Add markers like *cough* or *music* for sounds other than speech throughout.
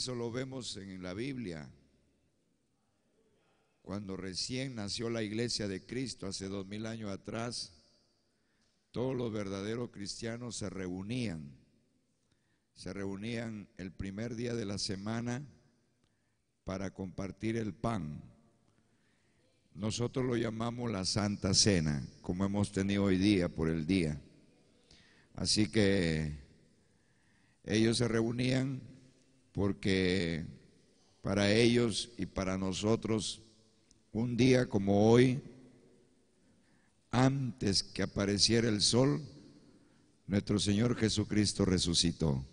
Eso lo vemos en la Biblia. Cuando recién nació la iglesia de Cristo hace dos mil años atrás, todos los verdaderos cristianos se reunían. Se reunían el primer día de la semana para compartir el pan. Nosotros lo llamamos la Santa Cena, como hemos tenido hoy día por el día. Así que ellos se reunían porque para ellos y para nosotros, un día como hoy, antes que apareciera el sol, nuestro Señor Jesucristo resucitó.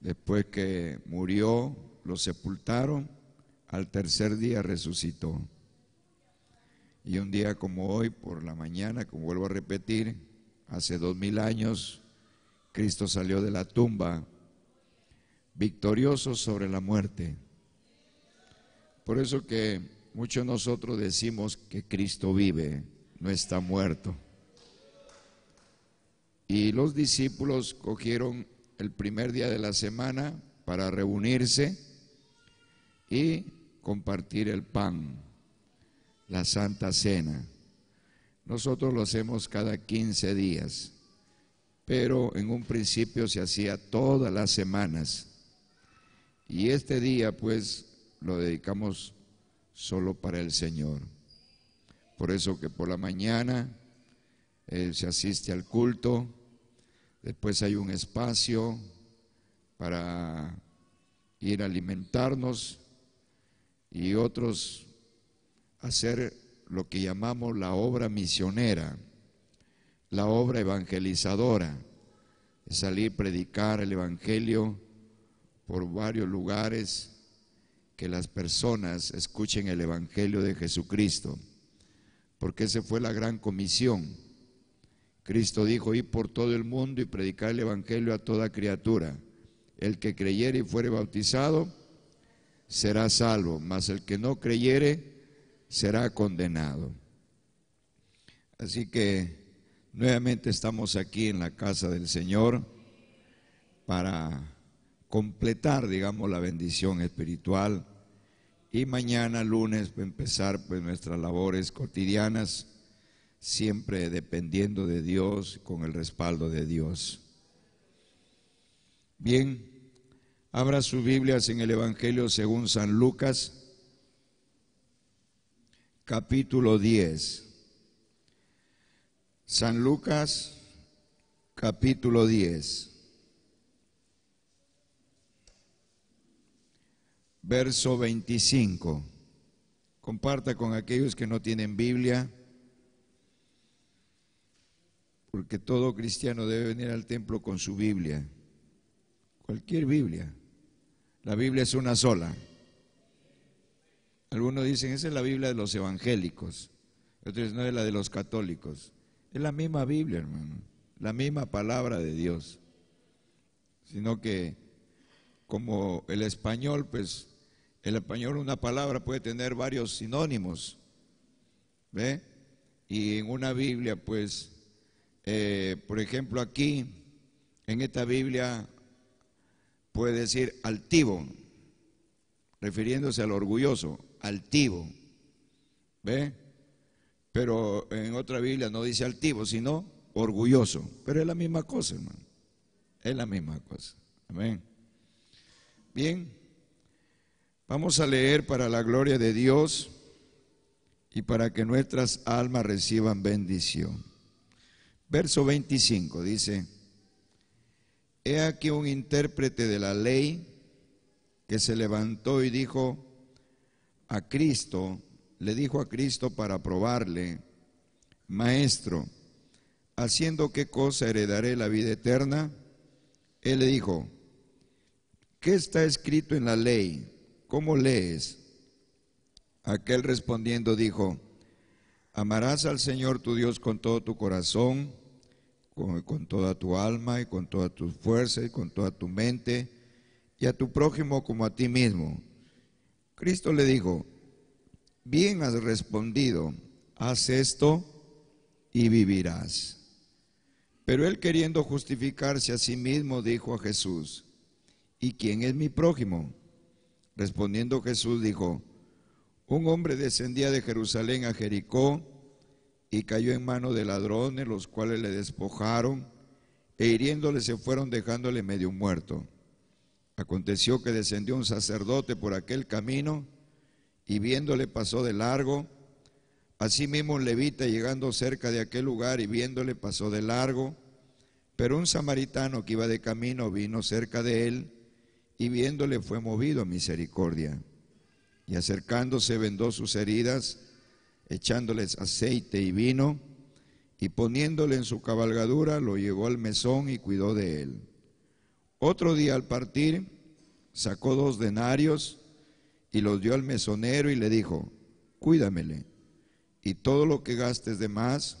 Después que murió, lo sepultaron, al tercer día resucitó. Y un día como hoy, por la mañana, como vuelvo a repetir, hace dos mil años, Cristo salió de la tumba victoriosos sobre la muerte. Por eso que muchos de nosotros decimos que Cristo vive, no está muerto. Y los discípulos cogieron el primer día de la semana para reunirse y compartir el pan, la santa cena. Nosotros lo hacemos cada 15 días, pero en un principio se hacía todas las semanas y este día pues lo dedicamos solo para el Señor. Por eso que por la mañana eh, se asiste al culto, después hay un espacio para ir a alimentarnos y otros hacer lo que llamamos la obra misionera, la obra evangelizadora, salir a predicar el Evangelio por varios lugares que las personas escuchen el Evangelio de Jesucristo, porque esa fue la gran comisión. Cristo dijo, ir por todo el mundo y predicar el Evangelio a toda criatura. El que creyere y fuere bautizado será salvo, mas el que no creyere será condenado. Así que nuevamente estamos aquí en la casa del Señor para completar, digamos, la bendición espiritual y mañana lunes empezar pues nuestras labores cotidianas, siempre dependiendo de Dios, con el respaldo de Dios. Bien, abra sus Biblias en el Evangelio según San Lucas, capítulo 10. San Lucas, capítulo 10. verso 25. Comparta con aquellos que no tienen Biblia, porque todo cristiano debe venir al templo con su Biblia, cualquier Biblia. La Biblia es una sola. Algunos dicen, esa es la Biblia de los evangélicos, otros no es la de los católicos. Es la misma Biblia, hermano, la misma palabra de Dios. Sino que como el español, pues el español una palabra puede tener varios sinónimos. ¿Ve? Y en una Biblia, pues, eh, por ejemplo, aquí, en esta Biblia, puede decir altivo, refiriéndose al orgulloso, altivo. ¿Ve? Pero en otra Biblia no dice altivo, sino orgulloso. Pero es la misma cosa, hermano. Es la misma cosa. Amén. Bien. Vamos a leer para la gloria de Dios y para que nuestras almas reciban bendición. Verso 25 dice, He aquí un intérprete de la ley que se levantó y dijo a Cristo, le dijo a Cristo para probarle, Maestro, haciendo qué cosa heredaré la vida eterna? Él le dijo, ¿qué está escrito en la ley? ¿cómo lees? Aquel respondiendo dijo, amarás al Señor tu Dios con todo tu corazón, con, toda tu alma y con toda tu fuerza y con toda tu mente, y a tu prójimo como a ti mismo. Cristo le dijo, bien has respondido, haz esto y vivirás. Pero él queriendo justificarse a sí mismo dijo a Jesús, ¿y quién es mi prójimo? Respondiendo Jesús dijo, un hombre descendía de Jerusalén a Jericó y cayó en mano de ladrones, los cuales le despojaron e hiriéndole se fueron dejándole medio muerto. Aconteció que descendió un sacerdote por aquel camino y viéndole pasó de largo. Asimismo un levita llegando cerca de aquel lugar y viéndole pasó de largo. Pero un samaritano que iba de camino vino cerca de él y viéndole fue movido a misericordia. Y acercándose vendó sus heridas, echándoles aceite y vino, y poniéndole en su cabalgadura lo llevó al mesón y cuidó de él. Otro día al partir, sacó dos denarios y los dio al mesonero y le dijo, cuídamele, y todo lo que gastes de más,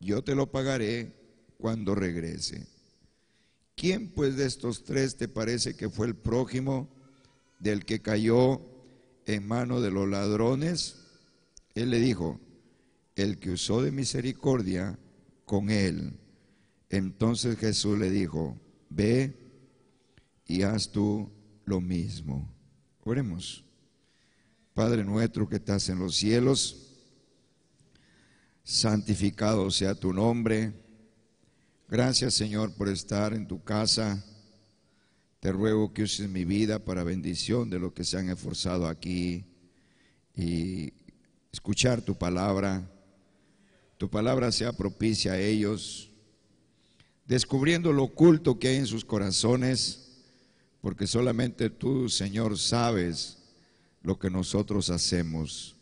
yo te lo pagaré cuando regrese. ¿Quién pues de estos tres te parece que fue el prójimo del que cayó en mano de los ladrones? Él le dijo, el que usó de misericordia con él. Entonces Jesús le dijo, ve y haz tú lo mismo. Oremos. Padre nuestro que estás en los cielos, santificado sea tu nombre Gracias Señor por estar en tu casa. Te ruego que uses mi vida para bendición de los que se han esforzado aquí y escuchar tu palabra. Tu palabra sea propicia a ellos, descubriendo lo oculto que hay en sus corazones, porque solamente tú, Señor, sabes lo que nosotros hacemos.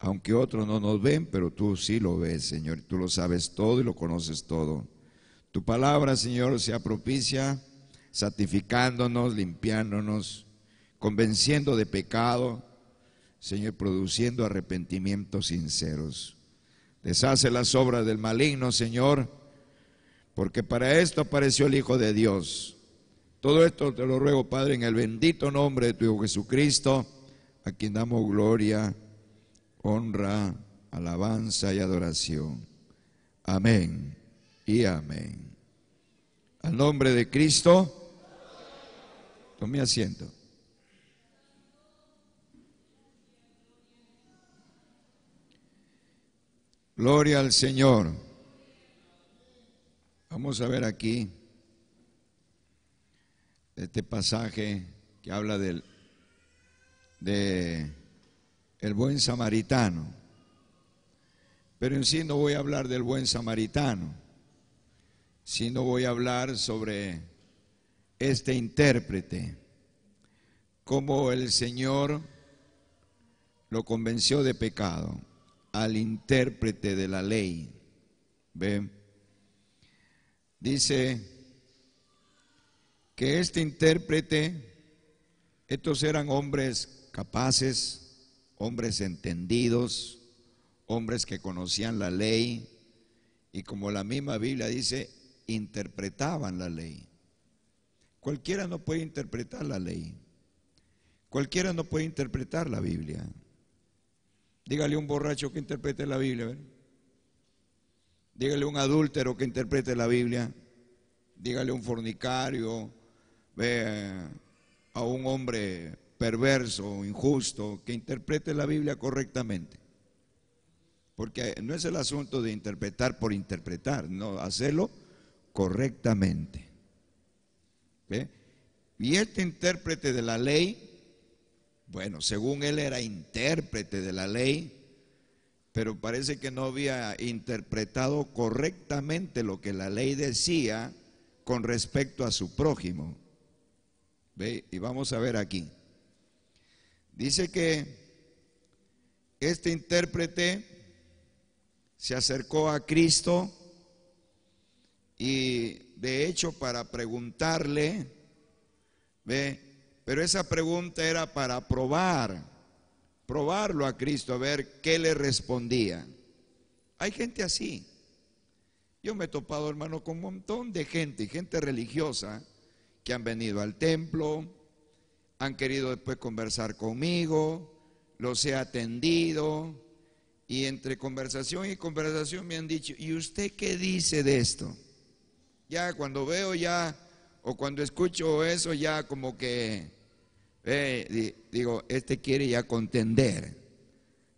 Aunque otros no nos ven, pero tú sí lo ves, Señor. Tú lo sabes todo y lo conoces todo. Tu palabra, Señor, sea propicia, santificándonos, limpiándonos, convenciendo de pecado, Señor, produciendo arrepentimientos sinceros. Deshace las obras del maligno, Señor, porque para esto apareció el Hijo de Dios. Todo esto te lo ruego, Padre, en el bendito nombre de tu Hijo Jesucristo, a quien damos gloria, honra, alabanza y adoración. Amén amén. Al nombre de Cristo, Tomé asiento. Gloria al Señor. Vamos a ver aquí este pasaje que habla del de el buen samaritano. Pero en sí no voy a hablar del buen samaritano no voy a hablar sobre este intérprete, cómo el Señor lo convenció de pecado al intérprete de la ley. ¿Ve? Dice que este intérprete, estos eran hombres capaces, hombres entendidos, hombres que conocían la ley, y como la misma Biblia dice, interpretaban la ley. Cualquiera no puede interpretar la ley. Cualquiera no puede interpretar la Biblia. Dígale a un borracho que interprete la Biblia. Dígale a un adúltero que interprete la Biblia. Dígale a un fornicario, ve a un hombre perverso, injusto, que interprete la Biblia correctamente. Porque no es el asunto de interpretar por interpretar, no, hacerlo correctamente. ¿Ve? Y este intérprete de la ley, bueno, según él era intérprete de la ley, pero parece que no había interpretado correctamente lo que la ley decía con respecto a su prójimo. ¿Ve? Y vamos a ver aquí. Dice que este intérprete se acercó a Cristo y de hecho para preguntarle, ¿ve? Pero esa pregunta era para probar, probarlo a Cristo, a ver qué le respondía. Hay gente así. Yo me he topado, hermano, con un montón de gente, gente religiosa, que han venido al templo, han querido después conversar conmigo, los he atendido, y entre conversación y conversación me han dicho, ¿y usted qué dice de esto? Ya cuando veo ya o cuando escucho eso ya como que eh, digo, este quiere ya contender.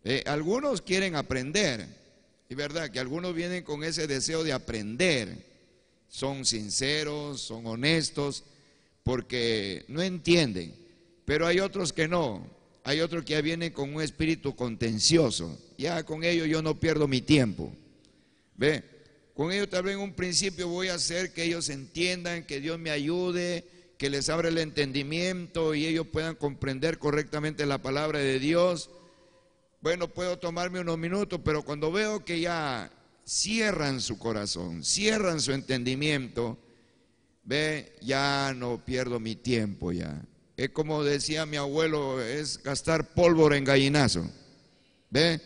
Eh, algunos quieren aprender, y verdad que algunos vienen con ese deseo de aprender. Son sinceros, son honestos, porque no entienden. Pero hay otros que no. Hay otros que ya vienen con un espíritu contencioso. Ya con ello yo no pierdo mi tiempo. ¿Ve? Con ellos también un principio voy a hacer que ellos entiendan, que Dios me ayude, que les abra el entendimiento y ellos puedan comprender correctamente la palabra de Dios. Bueno, puedo tomarme unos minutos, pero cuando veo que ya cierran su corazón, cierran su entendimiento, ve, ya no pierdo mi tiempo ya. Es como decía mi abuelo, es gastar pólvora en gallinazo. ¿Ve?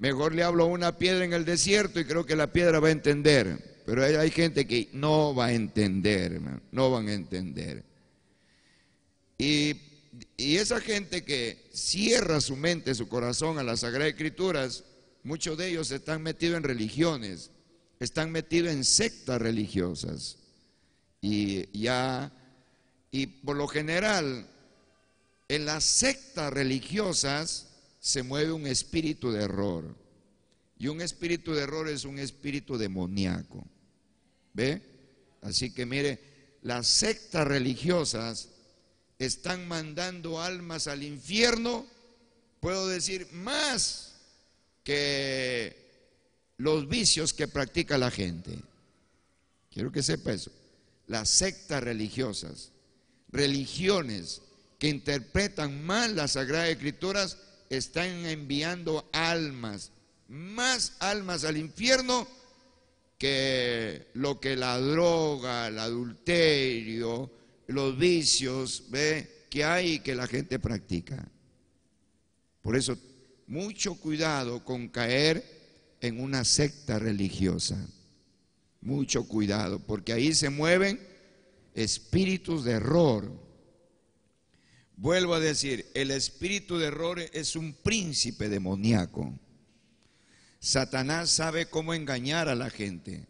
Mejor le hablo a una piedra en el desierto y creo que la piedra va a entender. Pero hay gente que no va a entender, no van a entender. Y, y esa gente que cierra su mente, su corazón a las Sagradas Escrituras, muchos de ellos están metidos en religiones, están metidos en sectas religiosas. Y ya, y por lo general, en las sectas religiosas, se mueve un espíritu de error. Y un espíritu de error es un espíritu demoníaco. ¿Ve? Así que mire, las sectas religiosas están mandando almas al infierno, puedo decir, más que los vicios que practica la gente. Quiero que sepa eso. Las sectas religiosas, religiones que interpretan mal las sagradas escrituras, están enviando almas, más almas al infierno que lo que la droga, el adulterio, los vicios, ¿ve? Que hay que la gente practica. Por eso, mucho cuidado con caer en una secta religiosa. Mucho cuidado, porque ahí se mueven espíritus de error Vuelvo a decir, el espíritu de error es un príncipe demoníaco. Satanás sabe cómo engañar a la gente.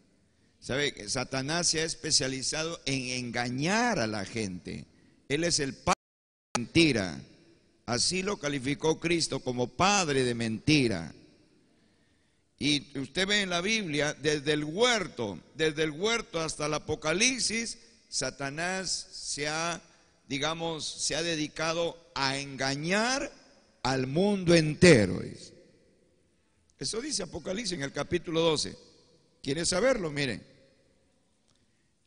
¿Sabe? que Satanás se ha especializado en engañar a la gente. Él es el padre de mentira. Así lo calificó Cristo como padre de mentira. Y usted ve en la Biblia, desde el huerto, desde el huerto hasta el Apocalipsis, Satanás se ha digamos, se ha dedicado a engañar al mundo entero. Eso dice Apocalipsis en el capítulo 12. ¿Quieres saberlo? Miren.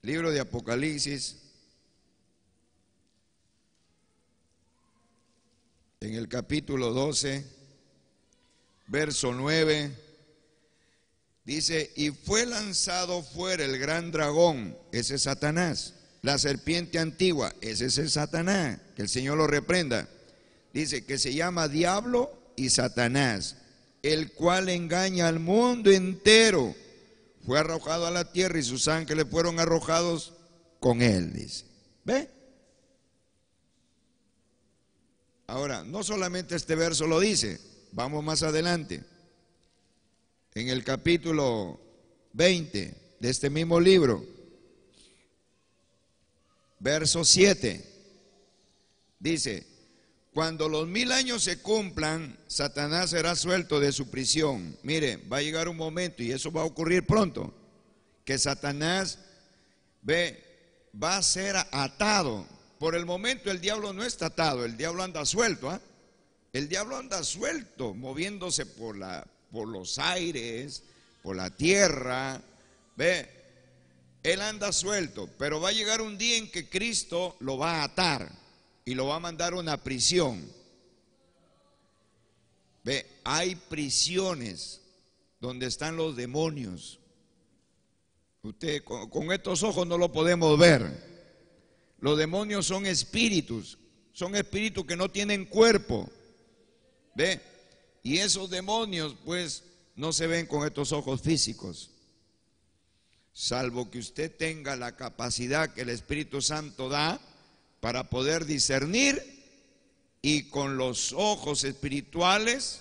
Libro de Apocalipsis. En el capítulo 12, verso 9. Dice, y fue lanzado fuera el gran dragón, ese Satanás la serpiente antigua, ese es el Satanás, que el Señor lo reprenda. Dice que se llama diablo y Satanás, el cual engaña al mundo entero. Fue arrojado a la tierra y sus ángeles fueron arrojados con él, dice. ¿Ve? Ahora, no solamente este verso lo dice, vamos más adelante. En el capítulo 20 de este mismo libro, verso 7. Dice, cuando los mil años se cumplan, Satanás será suelto de su prisión. Mire, va a llegar un momento, y eso va a ocurrir pronto, que Satanás ve, va a ser atado. Por el momento el diablo no está atado, el diablo anda suelto. ¿ah? El diablo anda suelto, moviéndose por, la, por los aires, por la tierra. Ve, él anda suelto, pero va a llegar un día en que Cristo lo va a atar y lo va a mandar a una prisión. Ve, hay prisiones donde están los demonios. Usted con, estos ojos no lo podemos ver. Los demonios son espíritus, son espíritus que no tienen cuerpo. Ve, y esos demonios pues no se ven con estos ojos físicos salvo que usted tenga la capacidad que el Espíritu Santo da para poder discernir y con los ojos espirituales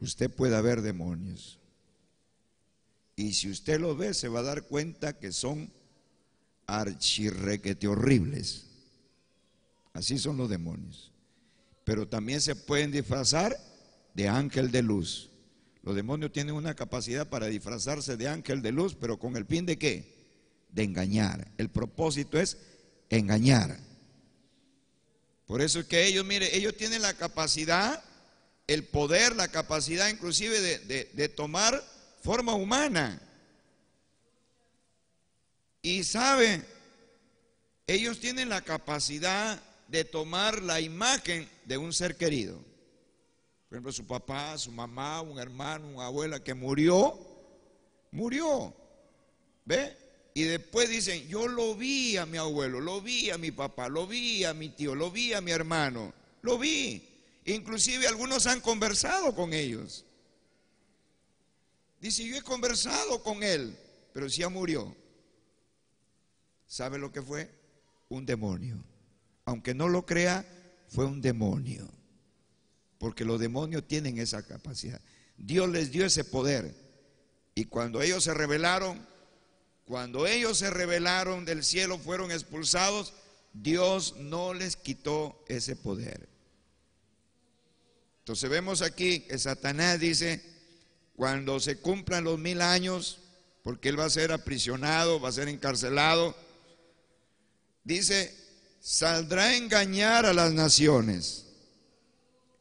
usted pueda ver demonios. Y si usted los ve, se va a dar cuenta que son archirrequete horribles. Así son los demonios. Pero también se pueden disfrazar de ángel de luz. Los demonios tienen una capacidad para disfrazarse de ángel de luz, pero con el fin de qué? De engañar. El propósito es engañar. Por eso es que ellos, mire, ellos tienen la capacidad, el poder, la capacidad inclusive de, de tomar forma humana. Y sabe, ellos tienen la capacidad de tomar la imagen de un ser querido. Por ejemplo, su papá, su mamá, un hermano, una abuela que murió, murió. ¿Ve? Y después dicen, yo lo vi a mi abuelo, lo vi a mi papá, lo vi a mi tío, lo vi a mi hermano, lo vi. Inclusive algunos han conversado con ellos. Dice, yo he conversado con él, pero si ya murió. ¿Sabe lo que fue? Un demonio. Aunque no lo crea, fue un demonio porque los demonios tienen esa capacidad. Dios les dio ese poder. Y cuando ellos se rebelaron, cuando ellos se rebelaron del cielo, fueron expulsados, Dios no les quitó ese poder. Entonces vemos aquí que Satanás dice, cuando se cumplan los mil años, porque él va a ser aprisionado, va a ser encarcelado, dice, saldrá a engañar a las naciones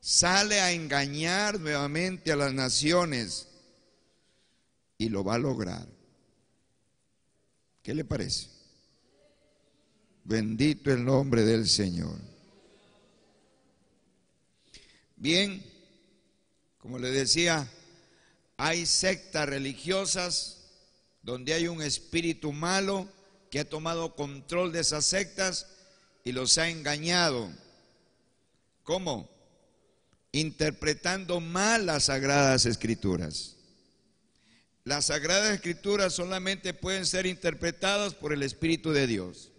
sale a engañar nuevamente a las naciones y lo va a lograr. ¿Qué le parece? Bendito el nombre del Señor. Bien, como le decía, hay sectas religiosas donde hay un espíritu malo que ha tomado control de esas sectas y los ha engañado. ¿Cómo? interpretando mal las sagradas escrituras. Las sagradas escrituras solamente pueden ser interpretadas por el Espíritu de Dios.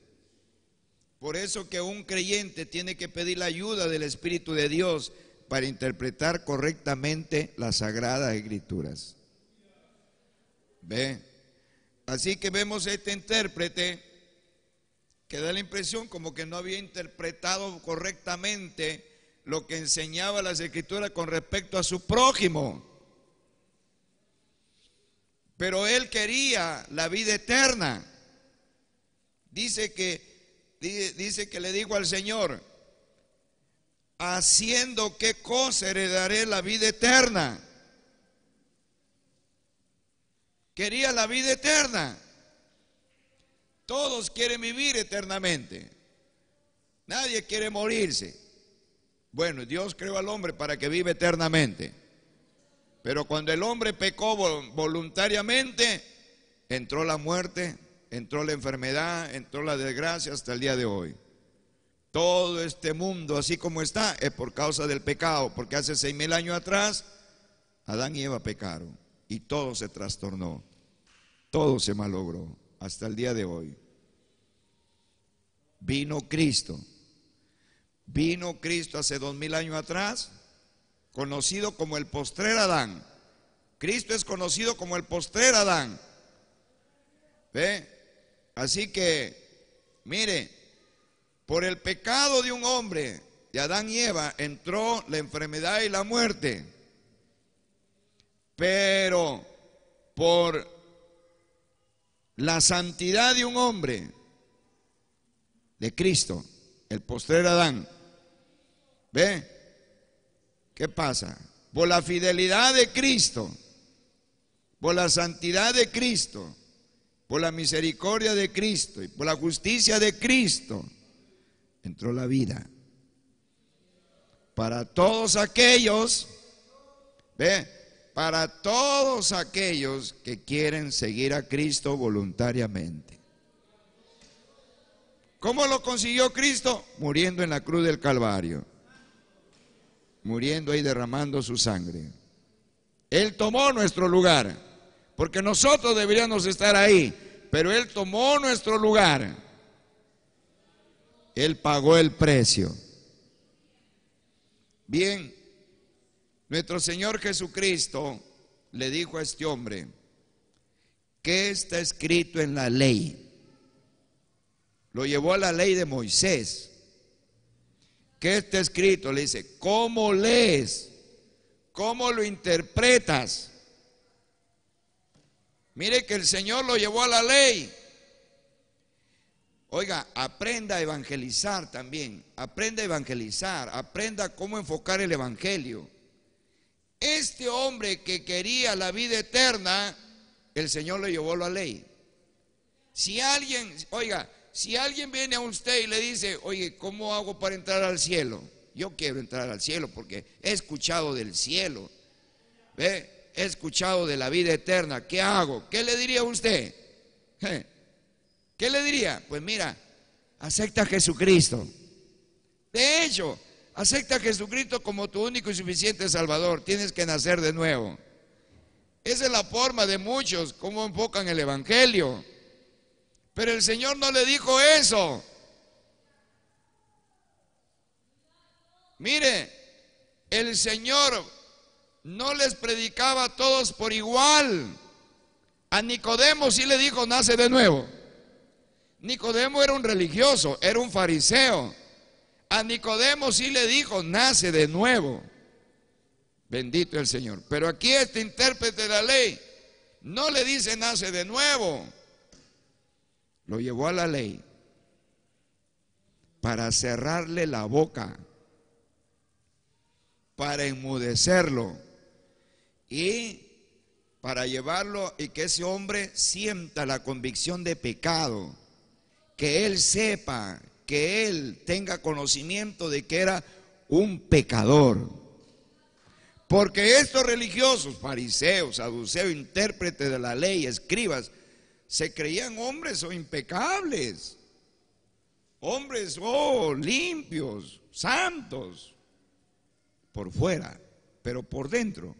Por eso que un creyente tiene que pedir la ayuda del Espíritu de Dios para interpretar correctamente las sagradas escrituras. ¿Ve? Así que vemos este intérprete que da la impresión como que no había interpretado correctamente lo que enseñaba las escrituras con respecto a su prójimo. Pero él quería la vida eterna. Dice que, dice que le dijo al Señor, haciendo qué cosa heredaré la vida eterna. Quería la vida eterna. Todos quieren vivir eternamente. Nadie quiere morirse. Bueno, Dios creó al hombre para que vive eternamente. Pero cuando el hombre pecó voluntariamente, entró la muerte, entró la enfermedad, entró la desgracia hasta el día de hoy. Todo este mundo, así como está, es por causa del pecado, porque hace seis mil años atrás Adán y Eva pecaron y todo se trastornó, todo se malogró hasta el día de hoy. Vino Cristo Vino Cristo hace dos mil años atrás, conocido como el postrer Adán. Cristo es conocido como el postrer Adán. ¿Ve? Así que, mire, por el pecado de un hombre, de Adán y Eva, entró la enfermedad y la muerte. Pero por la santidad de un hombre, de Cristo, el postrer Adán, ¿Ve? ¿Qué pasa? Por la fidelidad de Cristo, por la santidad de Cristo, por la misericordia de Cristo y por la justicia de Cristo, entró la vida. Para todos aquellos, ¿ve? Para todos aquellos que quieren seguir a Cristo voluntariamente. ¿Cómo lo consiguió Cristo? Muriendo en la cruz del Calvario muriendo y derramando su sangre. Él tomó nuestro lugar, porque nosotros deberíamos estar ahí, pero Él tomó nuestro lugar. Él pagó el precio. Bien, nuestro Señor Jesucristo le dijo a este hombre, ¿qué está escrito en la ley? Lo llevó a la ley de Moisés este está escrito? Le dice, ¿cómo lees? ¿Cómo lo interpretas? Mire que el Señor lo llevó a la ley. Oiga, aprenda a evangelizar también, aprenda a evangelizar, aprenda cómo enfocar el Evangelio. Este hombre que quería la vida eterna, el Señor lo llevó a la ley. Si alguien, oiga, si alguien viene a usted y le dice, oye, ¿cómo hago para entrar al cielo? Yo quiero entrar al cielo porque he escuchado del cielo. ¿Ve? He escuchado de la vida eterna. ¿Qué hago? ¿Qué le diría a usted? ¿Qué le diría? Pues mira, acepta a Jesucristo. De hecho, acepta a Jesucristo como tu único y suficiente Salvador. Tienes que nacer de nuevo. Esa es la forma de muchos, cómo enfocan el Evangelio. Pero el Señor no le dijo eso. Mire, el Señor no les predicaba a todos por igual. A Nicodemo sí le dijo, nace de nuevo. Nicodemo era un religioso, era un fariseo. A Nicodemo sí le dijo, nace de nuevo. Bendito el Señor. Pero aquí este intérprete de la ley no le dice, nace de nuevo. Lo llevó a la ley para cerrarle la boca, para enmudecerlo y para llevarlo y que ese hombre sienta la convicción de pecado, que él sepa, que él tenga conocimiento de que era un pecador. Porque estos religiosos, fariseos, saduceos, intérpretes de la ley, escribas, se creían hombres o impecables, hombres o oh, limpios, santos, por fuera, pero por dentro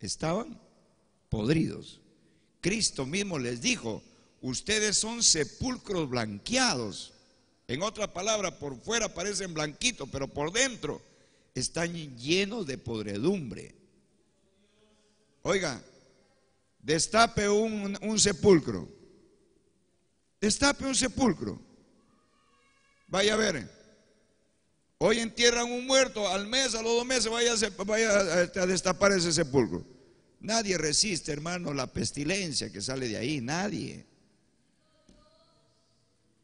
estaban podridos. Cristo mismo les dijo, ustedes son sepulcros blanqueados. En otra palabra, por fuera parecen blanquitos, pero por dentro están llenos de podredumbre. Oiga, destape un, sepulcro. Destape un sepulcro. Vaya a ver. Hoy entierran un muerto, al mes, a los dos meses, vaya, vaya a destapar ese sepulcro. Nadie resiste, hermano, la pestilencia que sale de ahí, nadie.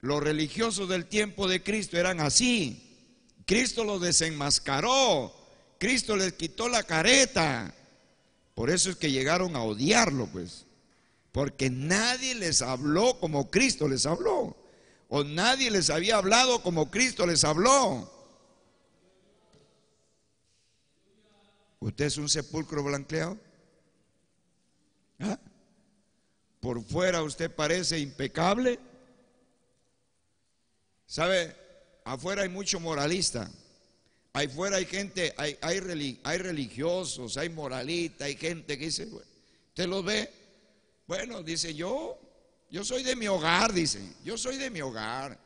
Los religiosos del tiempo de Cristo eran así. Cristo los desenmascaró, Cristo les quitó la careta, por eso es que llegaron a odiarlo, pues. Porque nadie les habló como Cristo les habló. O nadie les había hablado como Cristo les habló. ¿Usted es un sepulcro blanqueado? ¿Ah? Por fuera usted parece impecable. ¿Sabe? Afuera hay mucho moralista. Ahí fuera hay gente, hay, hay, religiosos, hay moralistas, hay gente que dice, ¿usted los ve? Bueno, dice yo, yo soy de mi hogar, dice, yo soy de mi hogar.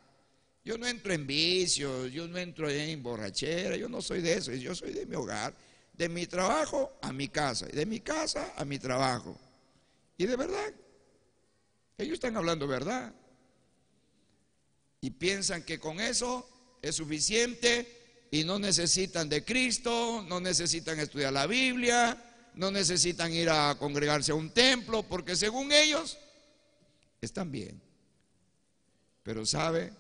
Yo no entro en vicios, yo no entro en borrachera, yo no soy de eso, yo soy de mi hogar. De mi trabajo a mi casa, de mi casa a mi trabajo. Y de verdad, ellos están hablando verdad. Y piensan que con eso es suficiente y no necesitan de Cristo, no necesitan estudiar la Biblia, no necesitan ir a congregarse a un templo, porque según ellos están bien. Pero sabe,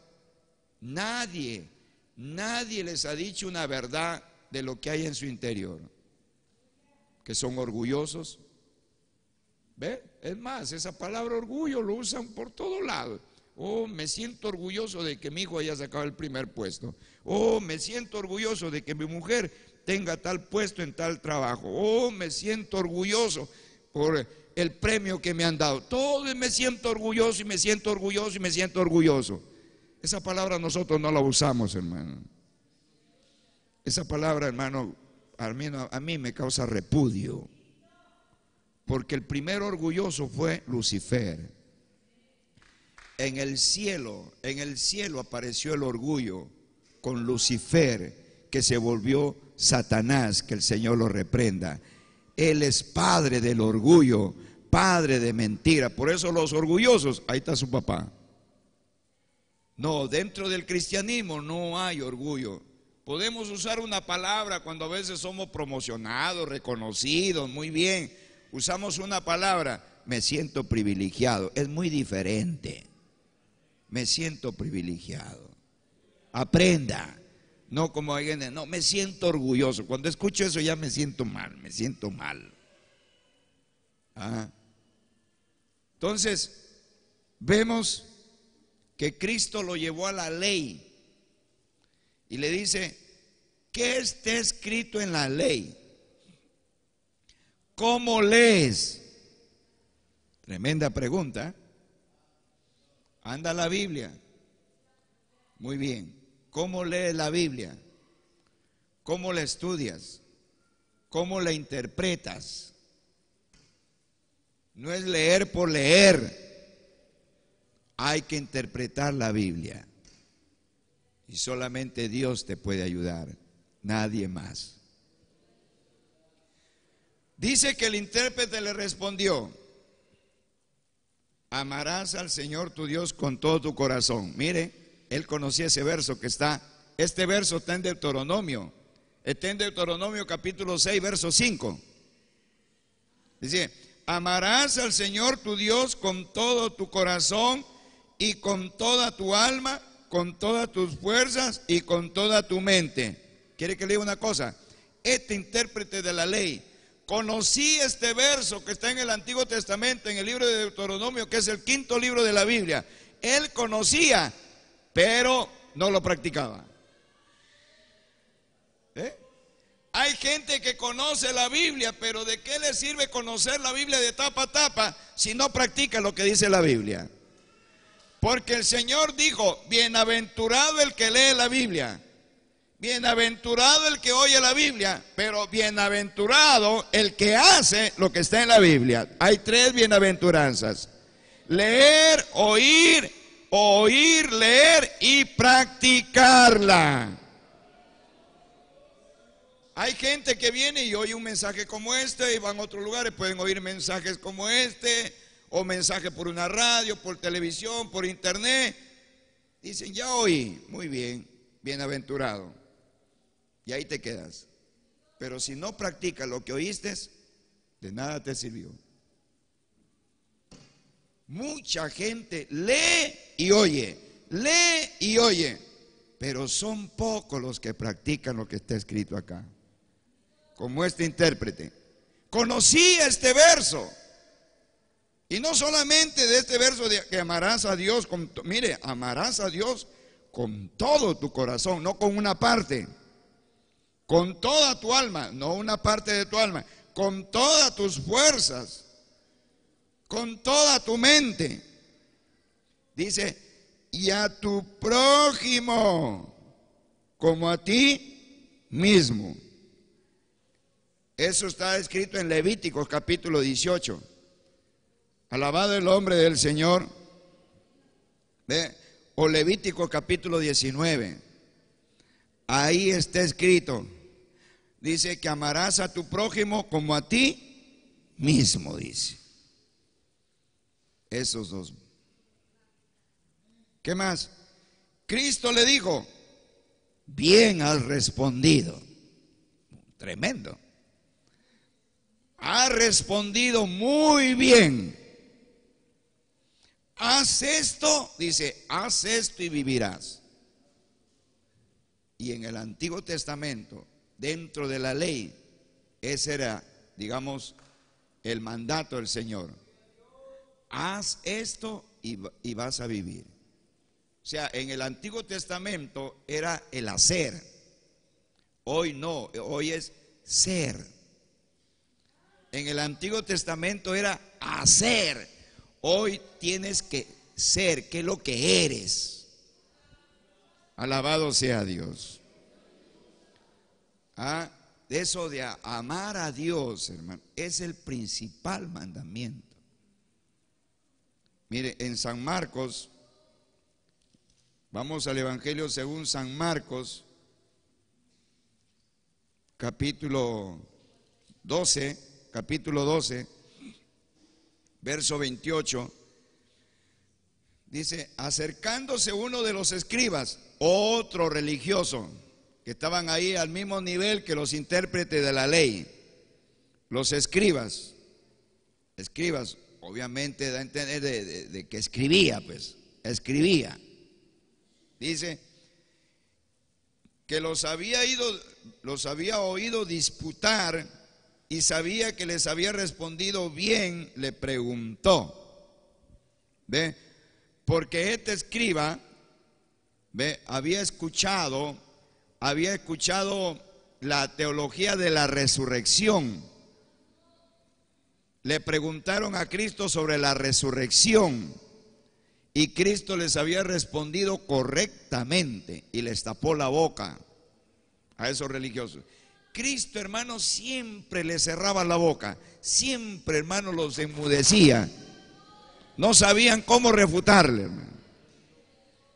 nadie, nadie les ha dicho una verdad de lo que hay en su interior, que son orgullosos. ¿Ve? Es más, esa palabra orgullo lo usan por todo lado. Oh, me siento orgulloso de que mi hijo haya sacado el primer puesto. Oh, me siento orgulloso de que mi mujer tenga tal puesto en tal trabajo. Oh, me siento orgulloso por el premio que me han dado. Todo me siento orgulloso y me siento orgulloso y me siento orgulloso. Esa palabra nosotros no la usamos, hermano. Esa palabra, hermano, a mí, a mí me causa repudio. Porque el primer orgulloso fue Lucifer. En el cielo, en el cielo apareció el orgullo con Lucifer, que se volvió Satanás, que el Señor lo reprenda. Él es padre del orgullo, padre de mentira. Por eso los orgullosos, ahí está su papá. No, dentro del cristianismo no hay orgullo. Podemos usar una palabra cuando a veces somos promocionados, reconocidos, muy bien. Usamos una palabra, me siento privilegiado. Es muy diferente. Me siento privilegiado aprenda. No como alguien, no, me siento orgulloso. Cuando escucho eso ya me siento mal, me siento mal. Ah. Entonces, vemos que Cristo lo llevó a la ley y le dice, ¿qué está escrito en la ley? ¿Cómo lees? Tremenda pregunta. Anda la Biblia. Muy bien. ¿Cómo lees la Biblia? ¿Cómo la estudias? ¿Cómo la interpretas? No es leer por leer. Hay que interpretar la Biblia. Y solamente Dios te puede ayudar, nadie más. Dice que el intérprete le respondió, amarás al Señor tu Dios con todo tu corazón. Mire, él conocía ese verso que está, este verso está en Deuteronomio, está en Deuteronomio capítulo 6, verso 5. Dice, amarás al Señor tu Dios con todo tu corazón y con toda tu alma, con todas tus fuerzas y con toda tu mente. ¿Quiere que le diga una cosa? Este intérprete de la ley conocía este verso que está en el Antiguo Testamento, en el libro de Deuteronomio, que es el quinto libro de la Biblia. Él conocía pero no lo practicaba. ¿Eh? Hay gente que conoce la Biblia, pero ¿de qué le sirve conocer la Biblia de tapa a tapa si no practica lo que dice la Biblia? Porque el Señor dijo, bienaventurado el que lee la Biblia, bienaventurado el que oye la Biblia, pero bienaventurado el que hace lo que está en la Biblia. Hay tres bienaventuranzas. Leer, oír oír, leer y practicarla. Hay gente que viene y oye un mensaje como este y van a otros lugares, pueden oír mensajes como este o mensajes por una radio, por televisión, por internet. Dicen, ya oí, muy bien, bienaventurado. Y ahí te quedas. Pero si no practicas lo que oíste, de nada te sirvió. Mucha gente lee y oye, lee y oye, pero son pocos los que practican lo que está escrito acá. Como este intérprete, conocí este verso. Y no solamente de este verso de que amarás a Dios, mire, amarás a Dios con todo tu corazón, no con una parte, con toda tu alma, no una parte de tu alma, con todas tus fuerzas con toda tu mente. Dice, y a tu prójimo como a ti mismo. Eso está escrito en Levíticos capítulo 18. Alabado el hombre del Señor. ¿Ve? O Levítico capítulo 19. Ahí está escrito. Dice que amarás a tu prójimo como a ti mismo, dice. Esos dos. ¿Qué más? Cristo le dijo, bien has respondido. Tremendo. Ha respondido muy bien. Haz esto, dice, haz esto y vivirás. Y en el Antiguo Testamento, dentro de la ley, ese era, digamos, el mandato del Señor haz esto y, vas a vivir. O sea, en el Antiguo Testamento era el hacer. Hoy no, hoy es ser. En el Antiguo Testamento era hacer. Hoy tienes que ser, que es lo que eres. Alabado sea Dios. ¿Ah? Eso de amar a Dios, hermano, es el principal mandamiento. Mire, en San Marcos, vamos al Evangelio según San Marcos, capítulo 12, capítulo 12, verso 28. Dice, acercándose uno de los escribas, otro religioso, que estaban ahí al mismo nivel que los intérpretes de la ley, los escribas, escribas, obviamente da a entender de, que escribía, pues, escribía. Dice que los había ido, los había oído disputar y sabía que les había respondido bien, le preguntó. ¿Ve? Porque este escriba, ¿ve? Había escuchado, había escuchado la teología de la resurrección le preguntaron a Cristo sobre la resurrección y Cristo les había respondido correctamente y les tapó la boca a esos religiosos. Cristo, hermano, siempre les cerraba la boca, siempre, hermano, los enmudecía. No sabían cómo refutarle,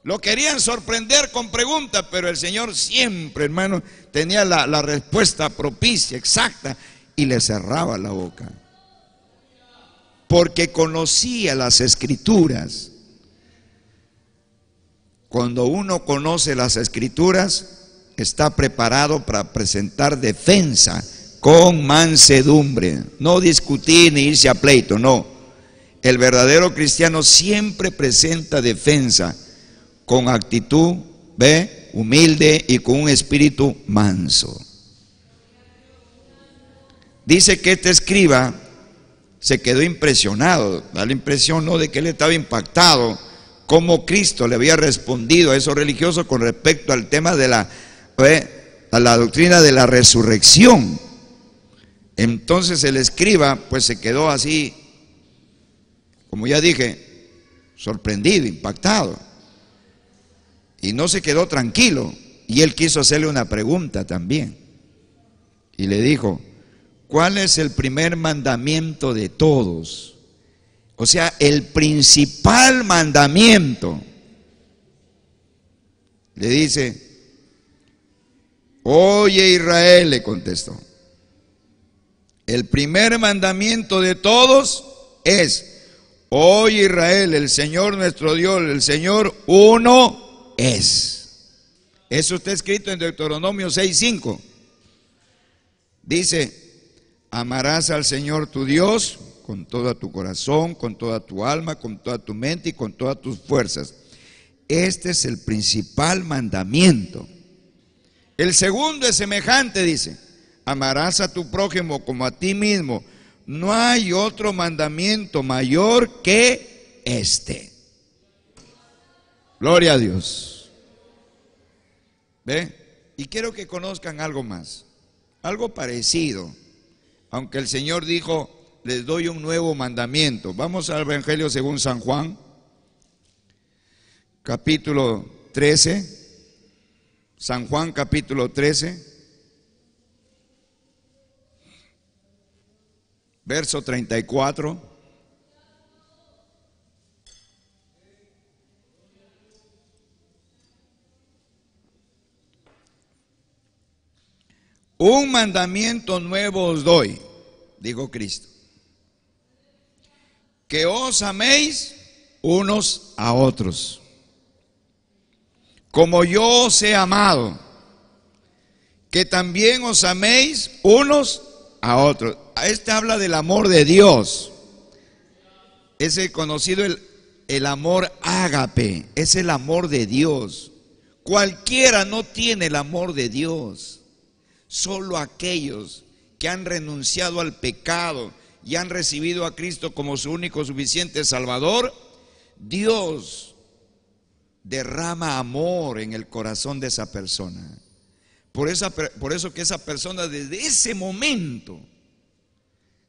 Lo querían sorprender con preguntas, pero el Señor siempre, hermano, tenía la, la respuesta propicia, exacta, y le cerraba la boca porque conocía las escrituras. Cuando uno conoce las escrituras, está preparado para presentar defensa con mansedumbre. No discutir ni irse a pleito, no. El verdadero cristiano siempre presenta defensa con actitud, ve, humilde y con un espíritu manso. Dice que este escriba se quedó impresionado, da la impresión ¿no? de que él estaba impactado, cómo Cristo le había respondido a esos religiosos con respecto al tema de la, ¿eh? a la doctrina de la resurrección. Entonces el escriba pues se quedó así, como ya dije, sorprendido, impactado. Y no se quedó tranquilo. Y él quiso hacerle una pregunta también. Y le dijo, ¿Cuál es el primer mandamiento de todos? O sea, el principal mandamiento. Le dice, oye Israel, le contestó, el primer mandamiento de todos es, oye Israel, el Señor nuestro Dios, el Señor uno es. Eso está escrito en Deuteronomio 6.5. Dice, amarás al Señor tu Dios con todo tu corazón, con toda tu alma, con toda tu mente y con todas tus fuerzas. Este es el principal mandamiento. El segundo es semejante, dice, amarás a tu prójimo como a ti mismo. No hay otro mandamiento mayor que este. Gloria a Dios. ¿Ve? Y quiero que conozcan algo más, algo parecido. Aunque el Señor dijo, les doy un nuevo mandamiento. Vamos al Evangelio según San Juan, capítulo 13. San Juan capítulo 13. Verso 34. Un mandamiento nuevo os doy digo Cristo, que os améis unos a otros, como yo os he amado, que también os améis unos a otros. Este habla del amor de Dios, es el conocido el, el amor ágape, es el amor de Dios. Cualquiera no tiene el amor de Dios, solo aquellos que han renunciado al pecado y han recibido a Cristo como su único suficiente Salvador, Dios derrama amor en el corazón de esa persona. Por, por eso que esa persona desde ese momento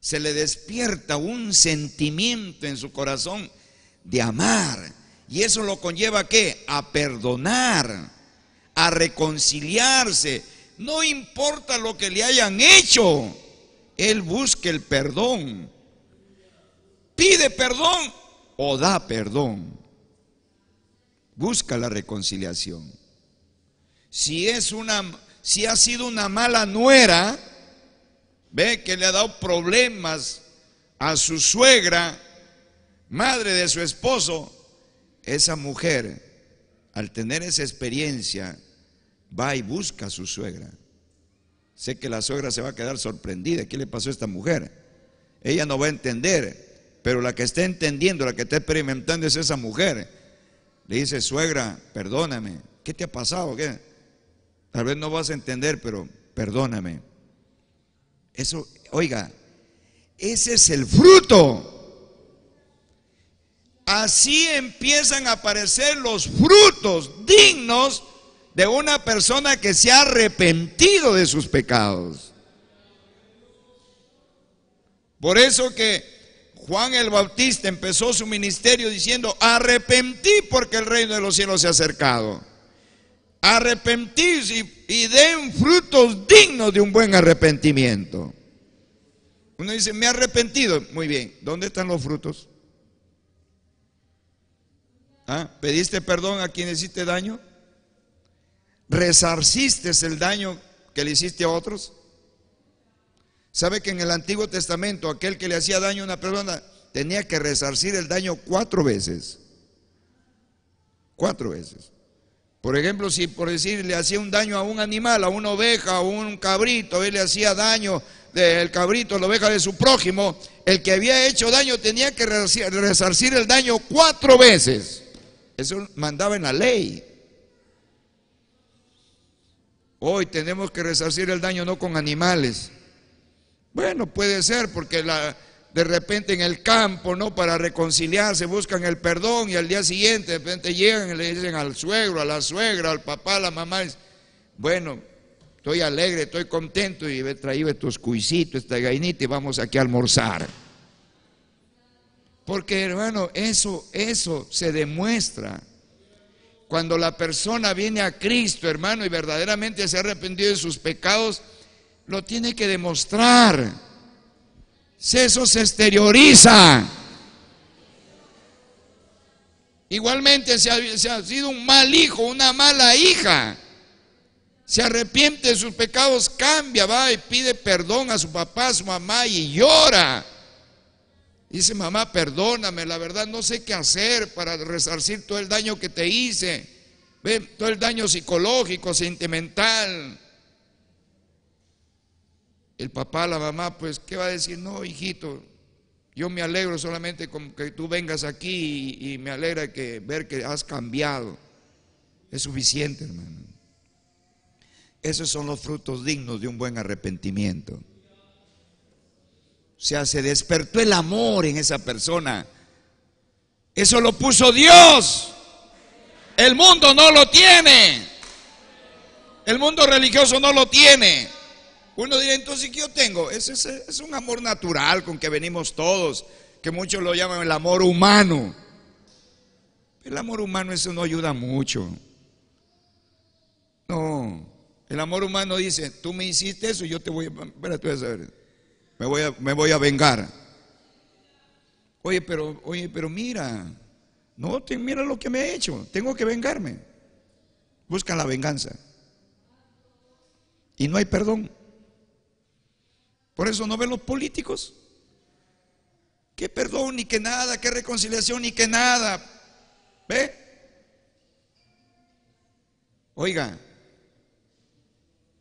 se le despierta un sentimiento en su corazón de amar. Y eso lo conlleva a qué? A perdonar, a reconciliarse no importa lo que le hayan hecho, Él busca el perdón. Pide perdón o da perdón. Busca la reconciliación. Si es una, si ha sido una mala nuera, ve que le ha dado problemas a su suegra, madre de su esposo, esa mujer, al tener esa experiencia, va y busca a su suegra. Sé que la suegra se va a quedar sorprendida. ¿Qué le pasó a esta mujer? Ella no va a entender, pero la que está entendiendo, la que está experimentando es esa mujer. Le dice, suegra, perdóname. ¿Qué te ha pasado? Tal vez no vas a entender, pero perdóname. Eso, oiga, ese es el fruto. Así empiezan a aparecer los frutos dignos de una persona que se ha arrepentido de sus pecados. Por eso que Juan el Bautista empezó su ministerio diciendo, arrepentí porque el reino de los cielos se ha acercado. arrepentí y, den frutos dignos de un buen arrepentimiento. Uno dice, me he arrepentido. Muy bien, ¿dónde están los frutos? ¿Ah? ¿Pediste perdón a quien hiciste daño? ¿Resarciste el daño que le hiciste a otros? ¿Sabe que en el Antiguo Testamento aquel que le hacía daño a una persona tenía que resarcir el daño cuatro veces? Cuatro veces. Por ejemplo, si por decir le hacía un daño a un animal, a una oveja, a un cabrito, él le hacía daño del cabrito, la oveja de su prójimo, el que había hecho daño tenía que resarcir el daño cuatro veces. Eso mandaba en la ley. Hoy tenemos que resarcir el daño no con animales. Bueno, puede ser porque la, de repente en el campo, ¿no? Para reconciliarse, buscan el perdón y al día siguiente de repente llegan y le dicen al suegro, a la suegra, al papá, a la mamá, es, bueno, estoy alegre, estoy contento y he traído estos cuisitos, esta gainita y vamos aquí a almorzar. Porque hermano, eso, eso se demuestra cuando la persona viene a Cristo, hermano, y verdaderamente se ha arrepentido de sus pecados, lo tiene que demostrar. Eso se exterioriza. Igualmente, si ha, ha sido un mal hijo, una mala hija, se arrepiente de sus pecados, cambia, va y pide perdón a su papá, a su mamá y llora. Dice, mamá, perdóname, la verdad no sé qué hacer para resarcir todo el daño que te hice. ¿Ve? Todo el daño psicológico, sentimental. El papá, la mamá, pues, ¿qué va a decir? No, hijito, yo me alegro solamente con que tú vengas aquí y, me alegra que ver que has cambiado. Es suficiente, hermano. Esos son los frutos dignos de un buen arrepentimiento. O sea, se despertó el amor en esa persona. Eso lo puso Dios. El mundo no lo tiene. El mundo religioso no lo tiene. Uno dirá, entonces, ¿qué yo tengo? Es, es, un amor natural con que venimos todos, que muchos lo llaman el amor humano. El amor humano eso no ayuda mucho. No, el amor humano dice, tú me hiciste eso, yo te voy a... a me voy a, me voy a vengar. Oye, pero, oye, pero mira, no, te, mira lo que me he hecho, tengo que vengarme. Buscan la venganza. Y no hay perdón. Por eso no ven los políticos. Que perdón ni que nada, que reconciliación ni que nada. ¿Ve? Oiga,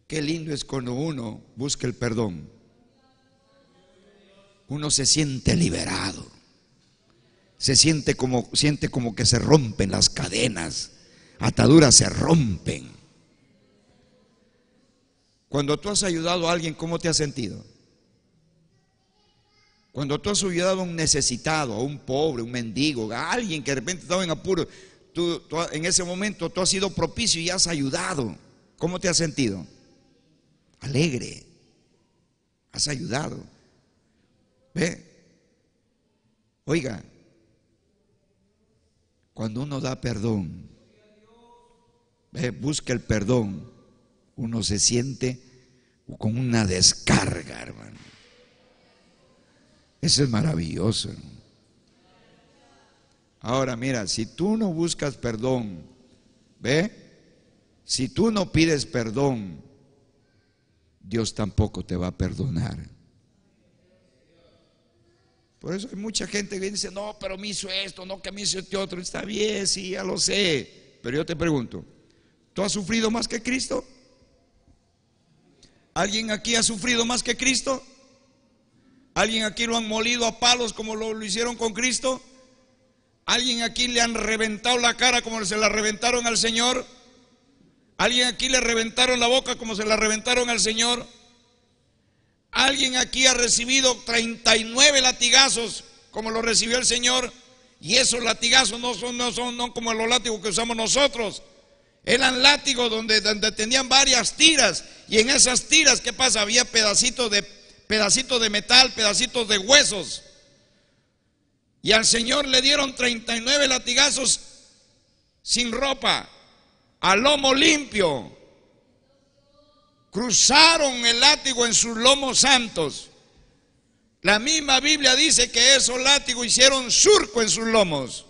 qué lindo es cuando uno busca el perdón uno se siente liberado. Se siente como, siente como que se rompen las cadenas, ataduras se rompen. Cuando tú has ayudado a alguien, ¿cómo te has sentido? Cuando tú has ayudado a un necesitado, a un pobre, un mendigo, a alguien que de repente estaba en apuro, tú, en ese momento tú has sido propicio y has ayudado. ¿Cómo te has sentido? Alegre. Has ayudado. ¿Ve? Oiga, cuando uno da perdón, busca el perdón, uno se siente con una descarga, hermano. Eso es maravilloso. Ahora mira, si tú no buscas perdón, ¿ve? Si tú no pides perdón, Dios tampoco te va a perdonar. Por eso hay mucha gente que dice, no, pero me hizo esto, no, que me hizo este otro. Está bien, sí, ya lo sé. Pero yo te pregunto, ¿tú has sufrido más que Cristo? ¿Alguien aquí ha sufrido más que Cristo? ¿Alguien aquí lo han molido a palos como lo, hicieron con Cristo? ¿Alguien aquí le han reventado la cara como se la reventaron al Señor? ¿Alguien aquí le reventaron la boca como se la reventaron al Señor? Alguien aquí ha recibido 39 latigazos como lo recibió el Señor y esos latigazos no son, no son no como los látigos que usamos nosotros. Eran látigos donde, donde tenían varias tiras y en esas tiras, ¿qué pasa? Había pedacitos de, pedacitos de metal, pedacitos de huesos. Y al Señor le dieron 39 latigazos sin ropa, a lomo limpio cruzaron el látigo en sus lomos santos. La misma Biblia dice que esos látigos hicieron surco en sus lomos.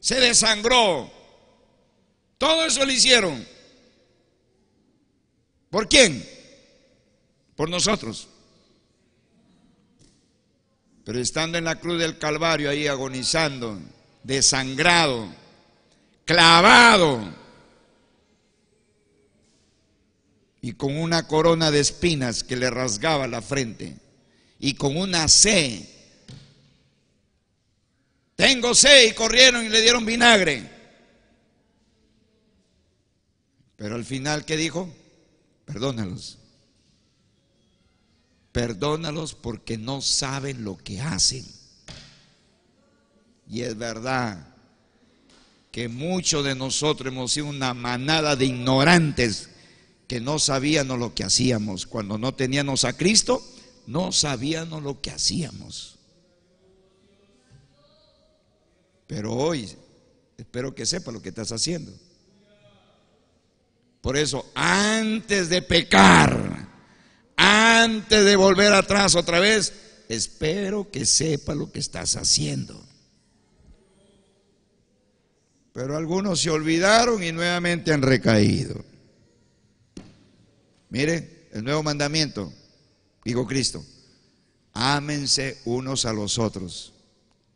Se desangró. Todo eso lo hicieron. ¿Por quién? Por nosotros. Pero estando en la cruz del Calvario ahí agonizando, desangrado, clavado, y con una corona de espinas que le rasgaba la frente y con una C, Tengo C, y corrieron y le dieron vinagre. Pero al final, ¿qué dijo? Perdónalos. Perdónalos porque no saben lo que hacen. Y es verdad que muchos de nosotros hemos sido una manada de ignorantes que no sabíamos lo que hacíamos. Cuando no teníamos a Cristo, no sabíamos lo que hacíamos. Pero hoy espero que sepa lo que estás haciendo. Por eso, antes de pecar, antes de volver atrás otra vez, espero que sepa lo que estás haciendo. Pero algunos se olvidaron y nuevamente han recaído. Mire, el nuevo mandamiento, dijo Cristo, ámense unos a los otros,